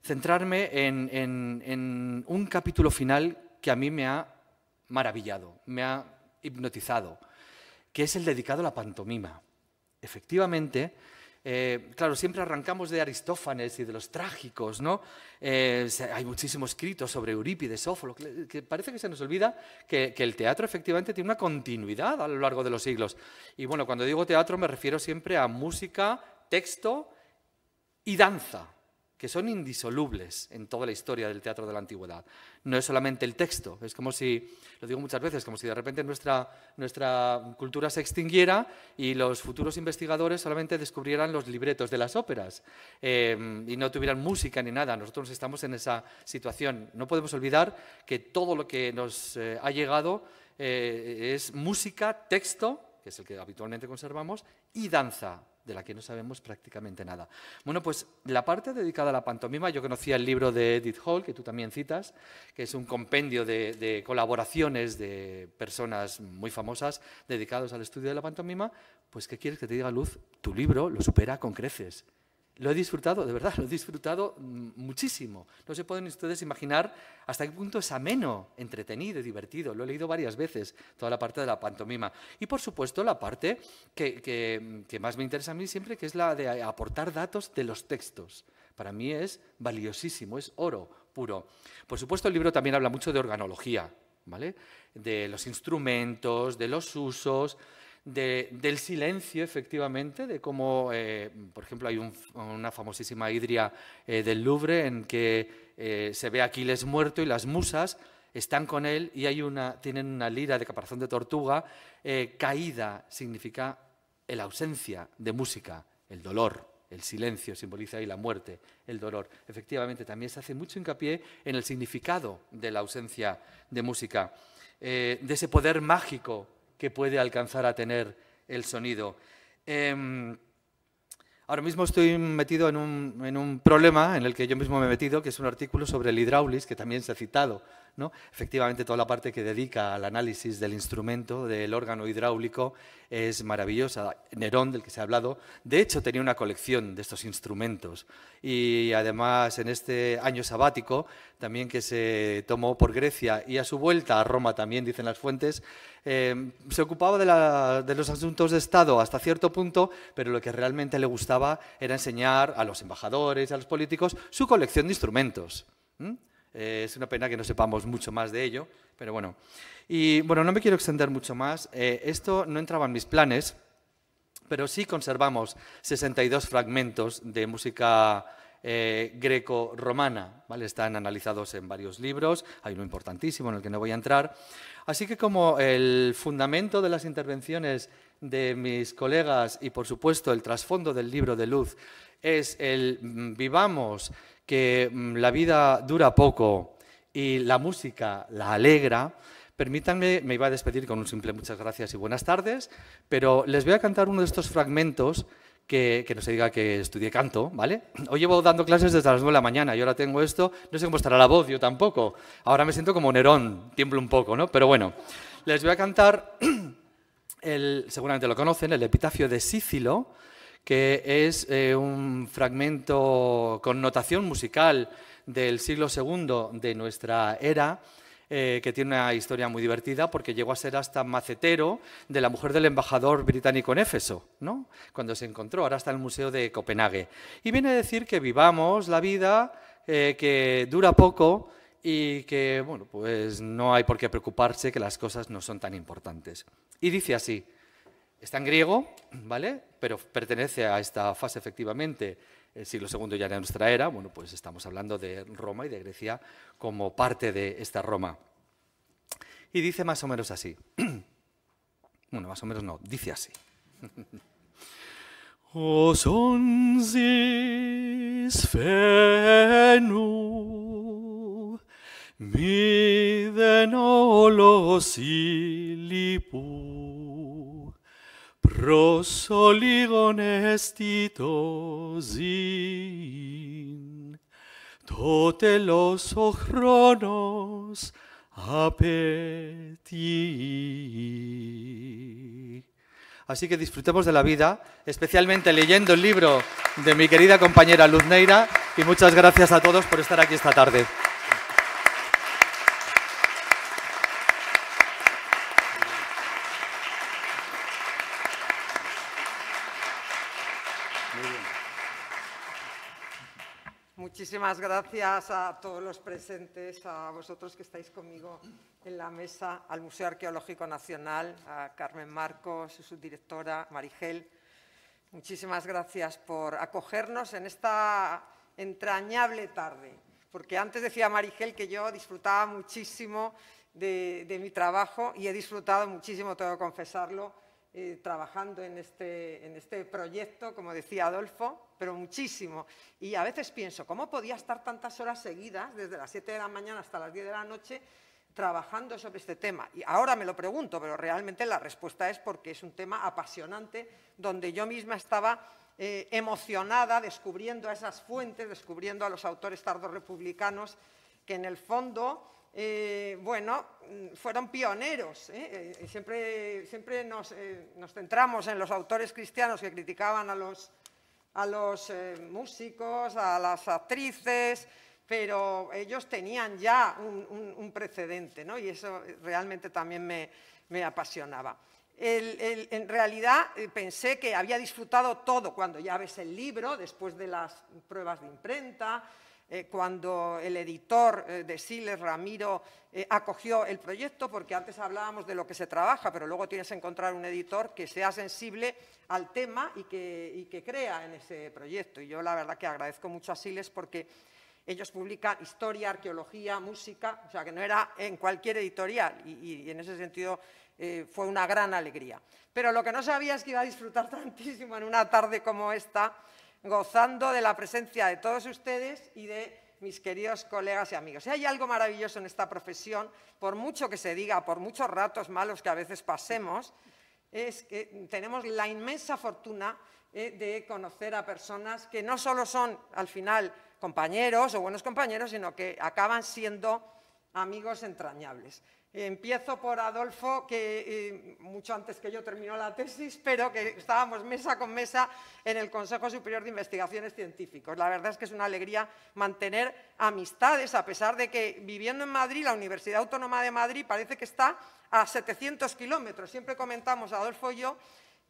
centrarme en, en un capítulo final que a mí me ha maravillado, me ha hipnotizado, que es el dedicado a la pantomima. Efectivamente, eh, claro, siempre arrancamos de Aristófanes y de los trágicos, ¿no? Eh, hay muchísimos escritos sobre Eurípides, Sófolo, que, parece que se nos olvida que, el teatro efectivamente tiene una continuidad a lo largo de los siglos. Y bueno, cuando digo teatro me refiero siempre a música, texto y danza que son indisolubles en toda la historia del teatro de la antigüedad. No es solamente el texto, es como si, lo digo muchas veces, como si de repente nuestra, nuestra cultura se extinguiera y los futuros investigadores solamente descubrieran los libretos de las óperas eh, y no tuvieran música ni nada. Nosotros estamos en esa situación. No podemos olvidar que todo lo que nos eh, ha llegado eh, es música, texto, que es el que habitualmente conservamos, y danza, de la que no sabemos prácticamente nada. Bueno, pues la parte dedicada a la pantomima, yo conocía el libro de Edith Hall, que tú también citas, que es un compendio de, colaboraciones de personas muy famosas dedicadas al estudio de la pantomima, pues ¿qué quieres que te diga, Luz? Tu libro lo supera con creces. Lo he disfrutado, de verdad, lo he disfrutado mm, muchísimo. No se pueden ustedes imaginar hasta qué punto es ameno, entretenido divertido. Lo he leído varias veces, toda la parte de la pantomima. Y por supuesto, la parte mm, que, más me interesa a mí siempre, que es la de aportar datos de los textos. Para mí es valiosísimo, es oro puro. Por supuesto, el libro también habla mucho de organología, ¿vale? De los instrumentos, de los usos del silencio, efectivamente, de cómo, eh, por ejemplo, hay una famosísima hidria eh, del Louvre en que eh, se ve a Aquiles muerto y las musas están con él y tienen una lira de caparazón de tortuga. caída significa la ausencia de música, el dolor. El silencio simboliza ahí la muerte, el dolor. Efectivamente, también se hace mucho hincapié en el significado de la ausencia de música, de ese poder mágico que puede alcanzar a tener el sonido. Em, ahora mismo estoy metido en un, en un, problema en el que yo mismo me he metido, que es un artículo sobre el hidráulis, que también se ha citado Efectivamente, toda la parte que dedica al análisis del instrumento, del órgano hidráulico, es maravillosa. Nerón, del que se ha hablado, de hecho tenía una colección de estos instrumentos. Y además, en este año sabático, también que se tomó por Grecia y a su vuelta a Roma también, dicen las fuentes, eh, se ocupaba de, los asuntos de Estado hasta cierto punto, pero lo que realmente le gustaba era enseñar a los embajadores, a los políticos, su colección de instrumentos. Eh, es una pena que no sepamos mucho más de ello, pero bueno. Y bueno, no me quiero extender mucho más. Eh, esto no entraba en mis planes, pero sí conservamos 62 fragmentos de música eh, greco-romana. ¿vale? Están analizados en varios libros, hay uno importantísimo en el que no voy a entrar. Así que como el fundamento de las intervenciones de mis colegas y por supuesto el trasfondo del libro de luz es el mm, vivamos, que mm, la vida dura poco y la música la alegra, Permítanme, me iba a despedir con un simple muchas gracias y buenas tardes, pero les voy a cantar uno de estos fragmentos que, no se diga que estudié canto, ¿vale? Hoy llevo dando clases desde las 9 de la mañana y ahora tengo esto, no sé cómo estará la voz, yo tampoco. Ahora me siento como Nerón, tiemblo un poco, ¿no? Pero bueno, les voy a cantar, el, seguramente lo conocen, el epitafio de Sicilo, que es eh, un fragmento con notación musical del siglo II de nuestra era, eh, que tiene una historia muy divertida porque llegó a ser hasta macetero de la mujer del embajador británico en Éfeso, ¿no? cuando se encontró, ahora está en el Museo de Copenhague. Y viene a decir que vivamos la vida eh, que dura poco y que bueno, pues no hay por qué preocuparse que las cosas no son tan importantes. Y dice así, Está en griego, ¿vale? Pero pertenece a esta fase efectivamente el siglo II ya de nuestra era, bueno, pues estamos hablando de Roma y de Grecia como parte de esta Roma. Y dice más o menos así. Bueno, más o menos no, dice así. Os fenu Rosoligones tote los ochronos apeti. Así que disfrutemos de la vida, especialmente leyendo el libro de mi querida compañera Luz Neira, y muchas gracias a todos por estar aquí esta tarde. Muchísimas gracias a todos los presentes, a vosotros que estáis conmigo en la mesa, al Museo Arqueológico Nacional, a Carmen Marcos, su subdirectora, Marigel. Muchísimas gracias por acogernos en esta entrañable tarde, porque antes decía Marigel que yo disfrutaba muchísimo de, mi trabajo y he disfrutado muchísimo, tengo que confesarlo, eh, trabajando este, en este proyecto, como decía Adolfo, pero muchísimo. Y a veces pienso, ¿cómo podía estar tantas horas seguidas, desde las 7 de la mañana hasta las 10 de la noche, trabajando sobre este tema? Y ahora me lo pregunto, pero realmente la respuesta es porque es un tema apasionante, donde yo misma estaba eh, emocionada descubriendo a esas fuentes, descubriendo a los autores tardorrepublicanos, que en el fondo... Eh, bueno, mm, fueron pioneros. ¿eh? siempre, siempre nos centramos en los autores cristianos que criticaban a los, a los eh, músicos, a las actrices, pero ellos tenían ya un, precedente, ¿no? Y eso realmente también me, apasionaba. en realidad eh, pensé que había disfrutado todo cuando ya ves el libro, después de las pruebas de imprenta, eh, cuando el editor eh, de Siles, Ramiro, eh, acogió el proyecto, porque antes hablábamos de lo que se trabaja, pero luego tienes que encontrar un editor que sea sensible al tema y que, que crea en ese proyecto. Y yo la verdad que agradezco mucho a Siles porque ellos publican historia, arqueología, música, o sea que no era en cualquier editorial y, en ese sentido fue una gran alegría. Pero lo que no sabía es que iba a disfrutar tantísimo en una tarde como esta gozando de la presencia de todos ustedes y de mis queridos colegas y amigos. Si hay algo maravilloso en esta profesión, por mucho que se diga, por muchos ratos malos que a veces pasemos, es que tenemos la inmensa fortuna eh, de conocer a personas que no solo son al final compañeros o buenos compañeros, sino que acaban siendo amigos entrañables. Empiezo por Adolfo, que eh, mucho antes que yo terminó la tesis, pero que estábamos mesa con mesa en el Consejo Superior de Investigaciones Científicas. La verdad es que es una alegría mantener amistades, a pesar de que viviendo en Madrid, la Universidad Autónoma de Madrid parece que está a 700 kilómetros. Siempre comentamos, Adolfo y yo,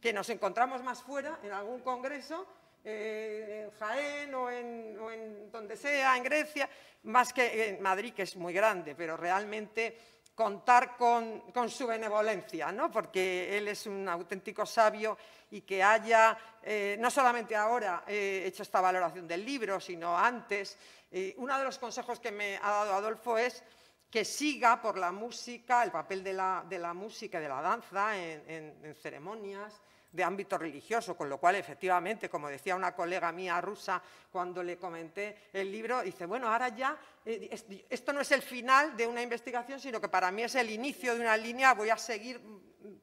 que nos encontramos más fuera, en algún congreso, eh, en Jaén o en, donde sea, en Grecia, más que en Madrid, que es muy grande, pero realmente contar con, su benevolencia, ¿no? porque él es un auténtico sabio y que haya, eh, no solamente ahora eh, hecho esta valoración del libro, sino antes. uno de los consejos que me ha dado Adolfo es que siga por la música, el papel de la, música de la danza en ceremonias, de ámbito religioso, con lo cual efectivamente, como decía una colega mía rusa cuando le comenté el libro, dice, bueno, ahora ya eh, esto no es el final de una investigación, sino que para mí es el inicio de una línea, voy a seguir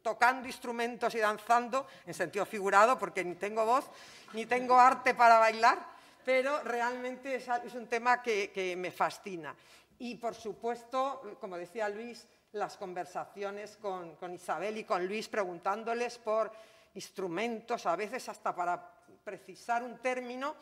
tocando instrumentos y danzando en sentido figurado, porque ni tengo voz, ni tengo arte para bailar, pero realmente es, un tema que, me fascina. Y, por supuesto, como decía Luis, las conversaciones con, Isabel y con Luis preguntándoles por instrumentos, a veces hasta para precisar un término,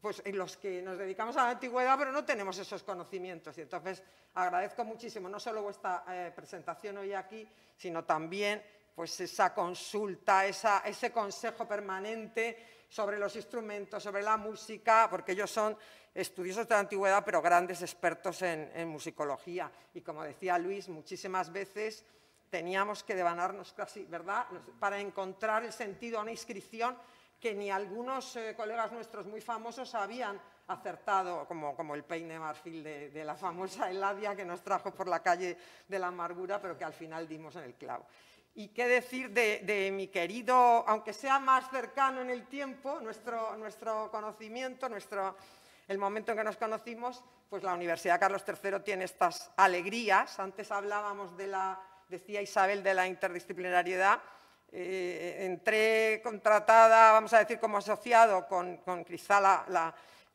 pues en los que nos dedicamos a la antigüedad, pero no tenemos esos conocimientos. Y entonces agradezco muchísimo no solo vuestra eh, presentación hoy aquí, sino también pues esa consulta, ese consejo permanente sobre los instrumentos, sobre la música, porque ellos son estudiosos de la antigüedad, pero grandes expertos en musicología. Y como decía Luis, muchísimas veces teníamos que devanarnos casi, ¿verdad?, para encontrar el sentido a una inscripción que ni algunos eh, colegas nuestros muy famosos habían acertado, como, como el peine marfil de, la famosa Eladia que nos trajo por la calle de la amargura, pero que al final dimos en el clavo. Y qué decir de, mi querido, aunque sea más cercano en el tiempo, nuestro, nuestro conocimiento, nuestro, el momento en que nos conocimos, pues la Universidad Carlos III tiene estas alegrías. Antes hablábamos de la decía Isabel de la interdisciplinariedad, eh, entré contratada, vamos a decir, como asociado con, con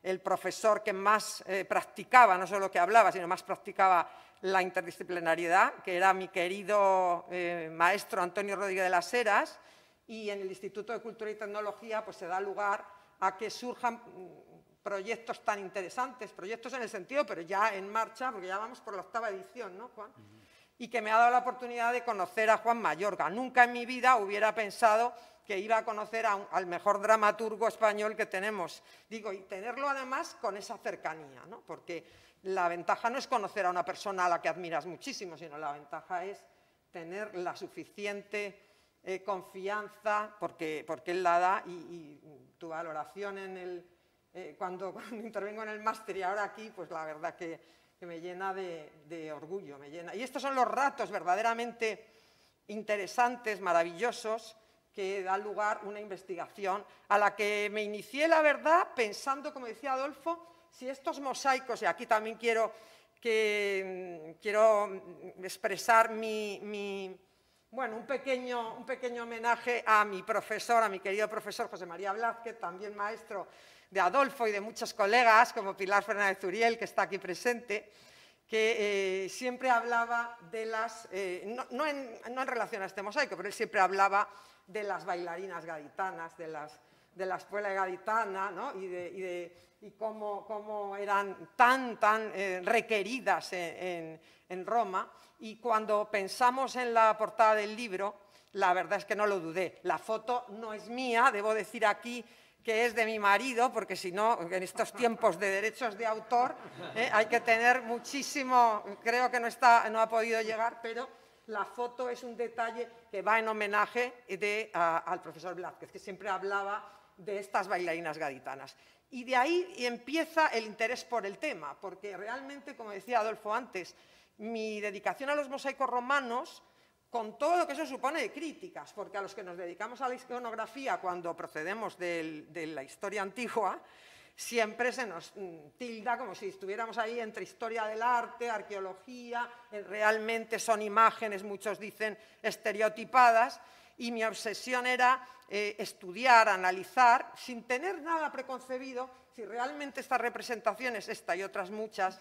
el profesor que más eh, practicaba, no solo que hablaba, sino más practicaba la interdisciplinariedad, que era mi querido eh, maestro Antonio Rodríguez de las Heras, y en el Instituto de Cultura y Tecnología pues, se da lugar a que surjan mm, proyectos tan interesantes, proyectos en el sentido, pero ya en marcha, porque ya vamos por la octava edición, ¿no, Juan? y que me ha dado la oportunidad de conocer a Juan Mayorga. Nunca en mi vida hubiera pensado que iba a conocer al mejor dramaturgo español que tenemos. Digo, y tenerlo además con esa cercanía, ¿no? porque la ventaja no es conocer a una persona a la que admiras muchísimo, sino la ventaja es tener la suficiente eh, confianza, porque, porque él la da, y, tu valoración en el, eh, cuando intervengo en el máster y ahora aquí, pues la verdad que que me llena de, orgullo. Me llena. Y estos son los ratos verdaderamente interesantes, maravillosos, que da lugar una investigación a la que me inicié, la verdad, pensando, como decía Adolfo, si estos mosaicos, y aquí también quiero, que, mm, quiero mm, expresar mi, bueno, un pequeño, un pequeño homenaje a mi profesor, a mi querido profesor José María Blázquez, también maestro de Adolfo y de muchos colegas, como Pilar Fernández Uriel, que está aquí presente, que eh, siempre hablaba de las, eh, no, en, relación a este mosaico, pero él siempre hablaba de las bailarinas gaditanas, de, las, de la escuela gaditana, ¿no? y, de, y cómo, eran tan, tan eh, requeridas en Roma. Y cuando pensamos en la portada del libro, la verdad es que no lo dudé. La foto no es mía, debo decir aquí que es de mi marido, porque si no, en estos tiempos de derechos de autor eh, hay que tener muchísimo, creo que no, está, no ha podido llegar, pero la foto es un detalle que va en homenaje al profesor Blázquez, que siempre hablaba de estas bailarinas gaditanas. Y de ahí empieza el interés por el tema, porque realmente, como decía Adolfo antes, mi dedicación a los mosaicos romanos con todo lo que eso supone de críticas, porque a los que nos dedicamos a la iconografía cuando procedemos de la historia antigua, siempre se nos mm, tilda como si estuviéramos ahí entre historia del arte, arqueología, eh, realmente son imágenes, muchos dicen estereotipadas, y mi obsesión era eh, estudiar, analizar, sin tener nada preconcebido, si realmente estas representaciones, esta y otras muchas,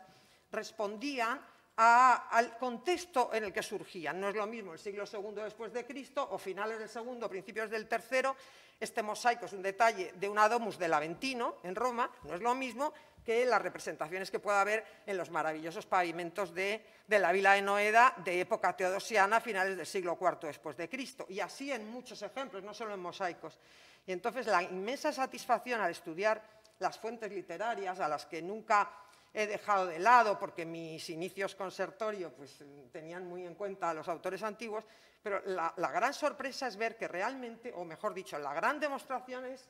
respondían al contexto en el que surgían. No es lo mismo el siglo II después de Cristo o finales del segundo, principios del tercero. Este mosaico es un detalle de un domus del Aventino en Roma, no es lo mismo que las representaciones que pueda haber en los maravillosos pavimentos de, la Vila de Noeda de época teodosiana, finales del siglo IV después de Cristo. Y así en muchos ejemplos, no solo en mosaicos. Y entonces la inmensa satisfacción al estudiar las fuentes literarias a las que nunca he dejado de lado porque mis inicios consertorio pues, tenían muy en cuenta a los autores antiguos, pero la, gran sorpresa es ver que realmente, o mejor dicho, la gran demostración es,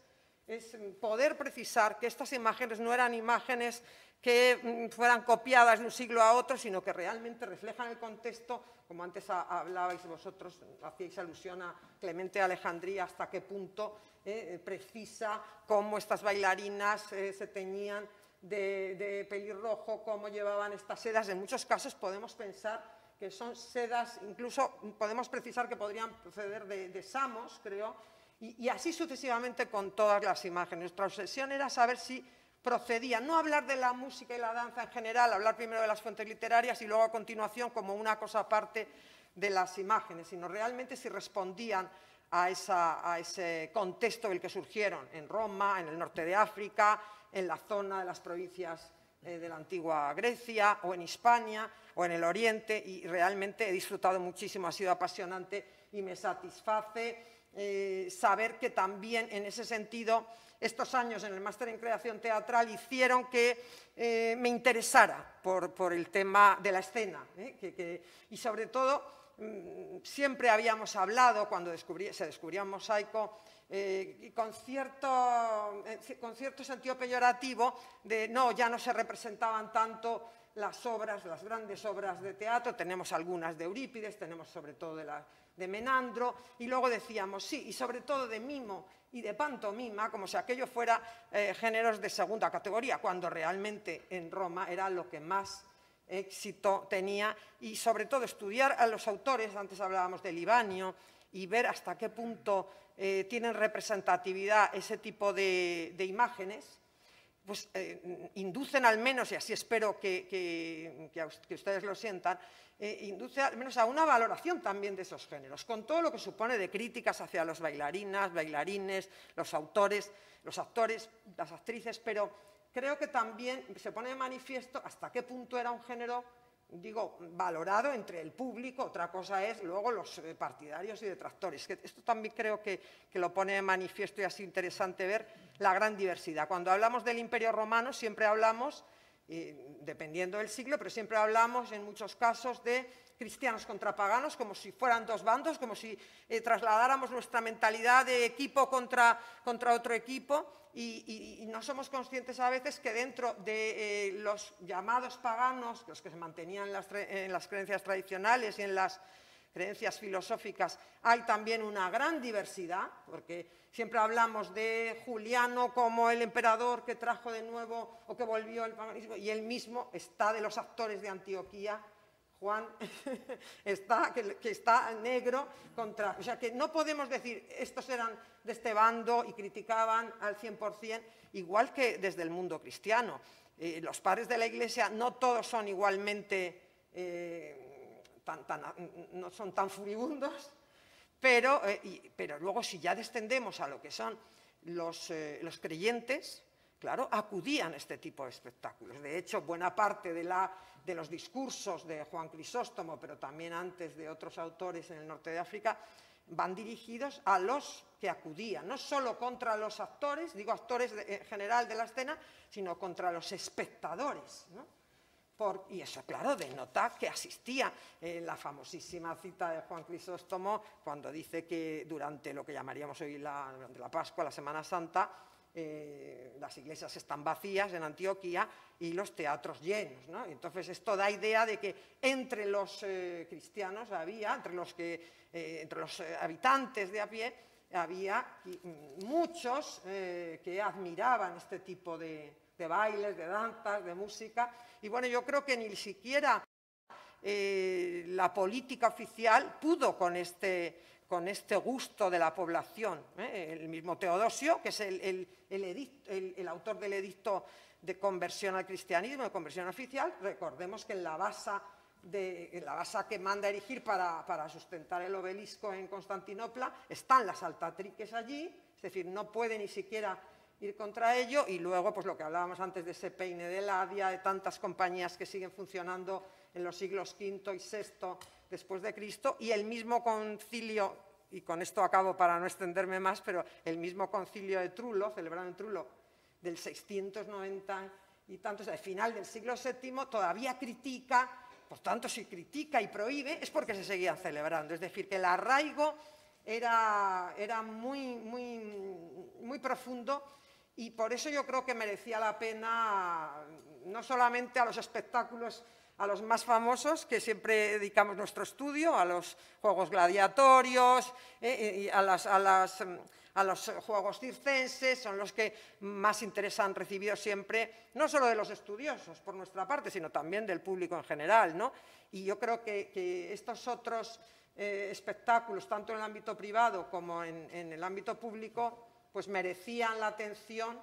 poder precisar que estas imágenes no eran imágenes que mm, fueran copiadas de un siglo a otro, sino que realmente reflejan el contexto, como antes hablabais vosotros, hacíais alusión a Clemente Alejandría, hasta qué punto eh, precisa cómo estas bailarinas eh, se teñían de, pelirrojo, cómo llevaban estas sedas. En muchos casos podemos pensar que son sedas, incluso podemos precisar que podrían proceder de, Samos, creo, y, así sucesivamente con todas las imágenes. Nuestra obsesión era saber si procedía, no hablar de la música y la danza en general, hablar primero de las fuentes literarias y luego a continuación como una cosa aparte de las imágenes, sino realmente si respondían a ese contexto del que surgieron en Roma, en el norte de África, en la zona de las provincias eh, de la antigua Grecia o en España, o en el Oriente y realmente he disfrutado muchísimo, ha sido apasionante y me satisface eh, saber que también en ese sentido estos años en el máster en creación teatral hicieron que eh, me interesara por, el tema de la escena y sobre todo mm, siempre habíamos hablado cuando se descubría un mosaico eh, eh, con cierto, sentido peyorativo de no, ya no se representaban tanto las obras, las grandes obras de teatro, tenemos algunas de Eurípides, tenemos sobre todo de, la, de Menandro, y luego decíamos, sí, y sobre todo de mimo y de pantomima, como si aquello fuera eh, géneros de segunda categoría, cuando realmente en Roma era lo que más éxito tenía, y sobre todo estudiar a los autores, antes hablábamos de Libanio, y ver hasta qué punto eh, tienen representatividad ese tipo de, imágenes, pues eh, inducen al menos, y así espero que, ustedes lo sientan, eh, induce al menos a una valoración también de esos géneros, con todo lo que supone de críticas hacia los bailarinas, bailarines, los autores, los actores, las actrices, pero creo que también se pone de manifiesto hasta qué punto era un género digo, valorado entre el público, otra cosa es luego los eh, partidarios y detractores. esto también creo que, lo pone de manifiesto y así interesante ver la gran diversidad. Cuando hablamos del Imperio Romano siempre hablamos, eh, dependiendo del siglo, pero siempre hablamos en muchos casos de cristianos contra paganos, como si fueran dos bandos, como si eh, trasladáramos nuestra mentalidad de equipo contra, contra otro equipo y, no somos conscientes a veces que dentro de eh, los llamados paganos, los que se mantenían en las, en las creencias tradicionales y en las creencias filosóficas, hay también una gran diversidad, porque siempre hablamos de Juliano como el emperador que trajo de nuevo o que volvió el paganismo, y él mismo está de los actores de Antioquía Juan está, que, está negro contra... O sea, que no podemos decir, estos eran de este bando y criticaban al 100%, igual que desde el mundo cristiano. Eh, los padres de la Iglesia no todos son igualmente... Eh, tan, no son tan furibundos, pero, eh, pero luego si ya descendemos a lo que son los, los creyentes, claro, acudían a este tipo de espectáculos. De hecho, buena parte de, la, de, los discursos de Juan Crisóstomo, pero también antes de otros autores en el norte de África, van dirigidos a los que acudían, no solo contra los actores, digo actores en general de la escena, sino contra los espectadores. y eso, claro, denota que asistía en la famosísima cita de Juan Crisóstomo cuando dice que durante lo que llamaríamos hoy la Pascua, la Semana Santa, eh, las iglesias están vacías en Antioquía y los teatros llenos. Entonces, esto da idea de que entre los eh, cristianos había, entre los, que, eh, entre los habitantes de a pie, había mm, muchos que admiraban este tipo de, bailes, de danzas, de música. Y bueno, yo creo que ni siquiera la política oficial pudo con este con este gusto de la población. ¿eh? El mismo Teodosio, que es el, autor del edicto de conversión al cristianismo, de conversión oficial, recordemos que en la base de, la que manda erigir para, sustentar el obelisco en Constantinopla están las altatriques allí, es decir, no puede ni siquiera ir contra ello y luego pues lo que hablábamos antes de ese peine de Ladia, de tantas compañías que siguen funcionando en los siglos V y VI después de Cristo, y el mismo concilio, y con esto acabo para no extenderme más, pero el mismo concilio de Trulo, celebrado en Trulo, del 690 y tantos, al final del siglo VII, todavía critica, por tanto si critica y prohíbe, es porque se seguía celebrando. Es decir, que el arraigo era, era muy, muy, muy profundo y por eso yo creo que merecía la pena no solamente a los espectáculos a los más famosos que siempre dedicamos nuestro estudio, a los juegos gladiatorios, eh, eh, y a, las, mm, a, los juegos circenses, son los que más interés han recibido siempre, no solo de los estudiosos por nuestra parte, sino también del público en general. Y yo creo que, estos otros eh, espectáculos, tanto en el ámbito privado como en, en el ámbito público, pues merecían la atención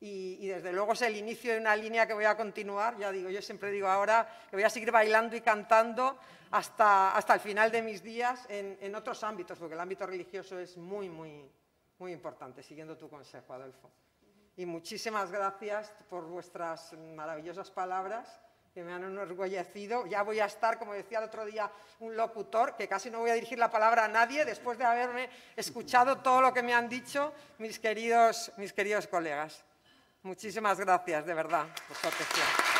y, desde luego es el inicio de una línea que voy a continuar, ya digo, yo siempre digo ahora que voy a seguir bailando y cantando hasta, hasta el final de mis días en, en otros ámbitos, porque el ámbito religioso es muy, muy, muy importante, siguiendo tu consejo, Adolfo. Y muchísimas gracias por vuestras maravillosas palabras que me han enorgullecido. Ya voy a estar, como decía el otro día un locutor, que casi no voy a dirigir la palabra a nadie después de haberme escuchado todo lo que me han dicho mis queridos, mis queridos colegas. Muchísimas gracias, de verdad, por su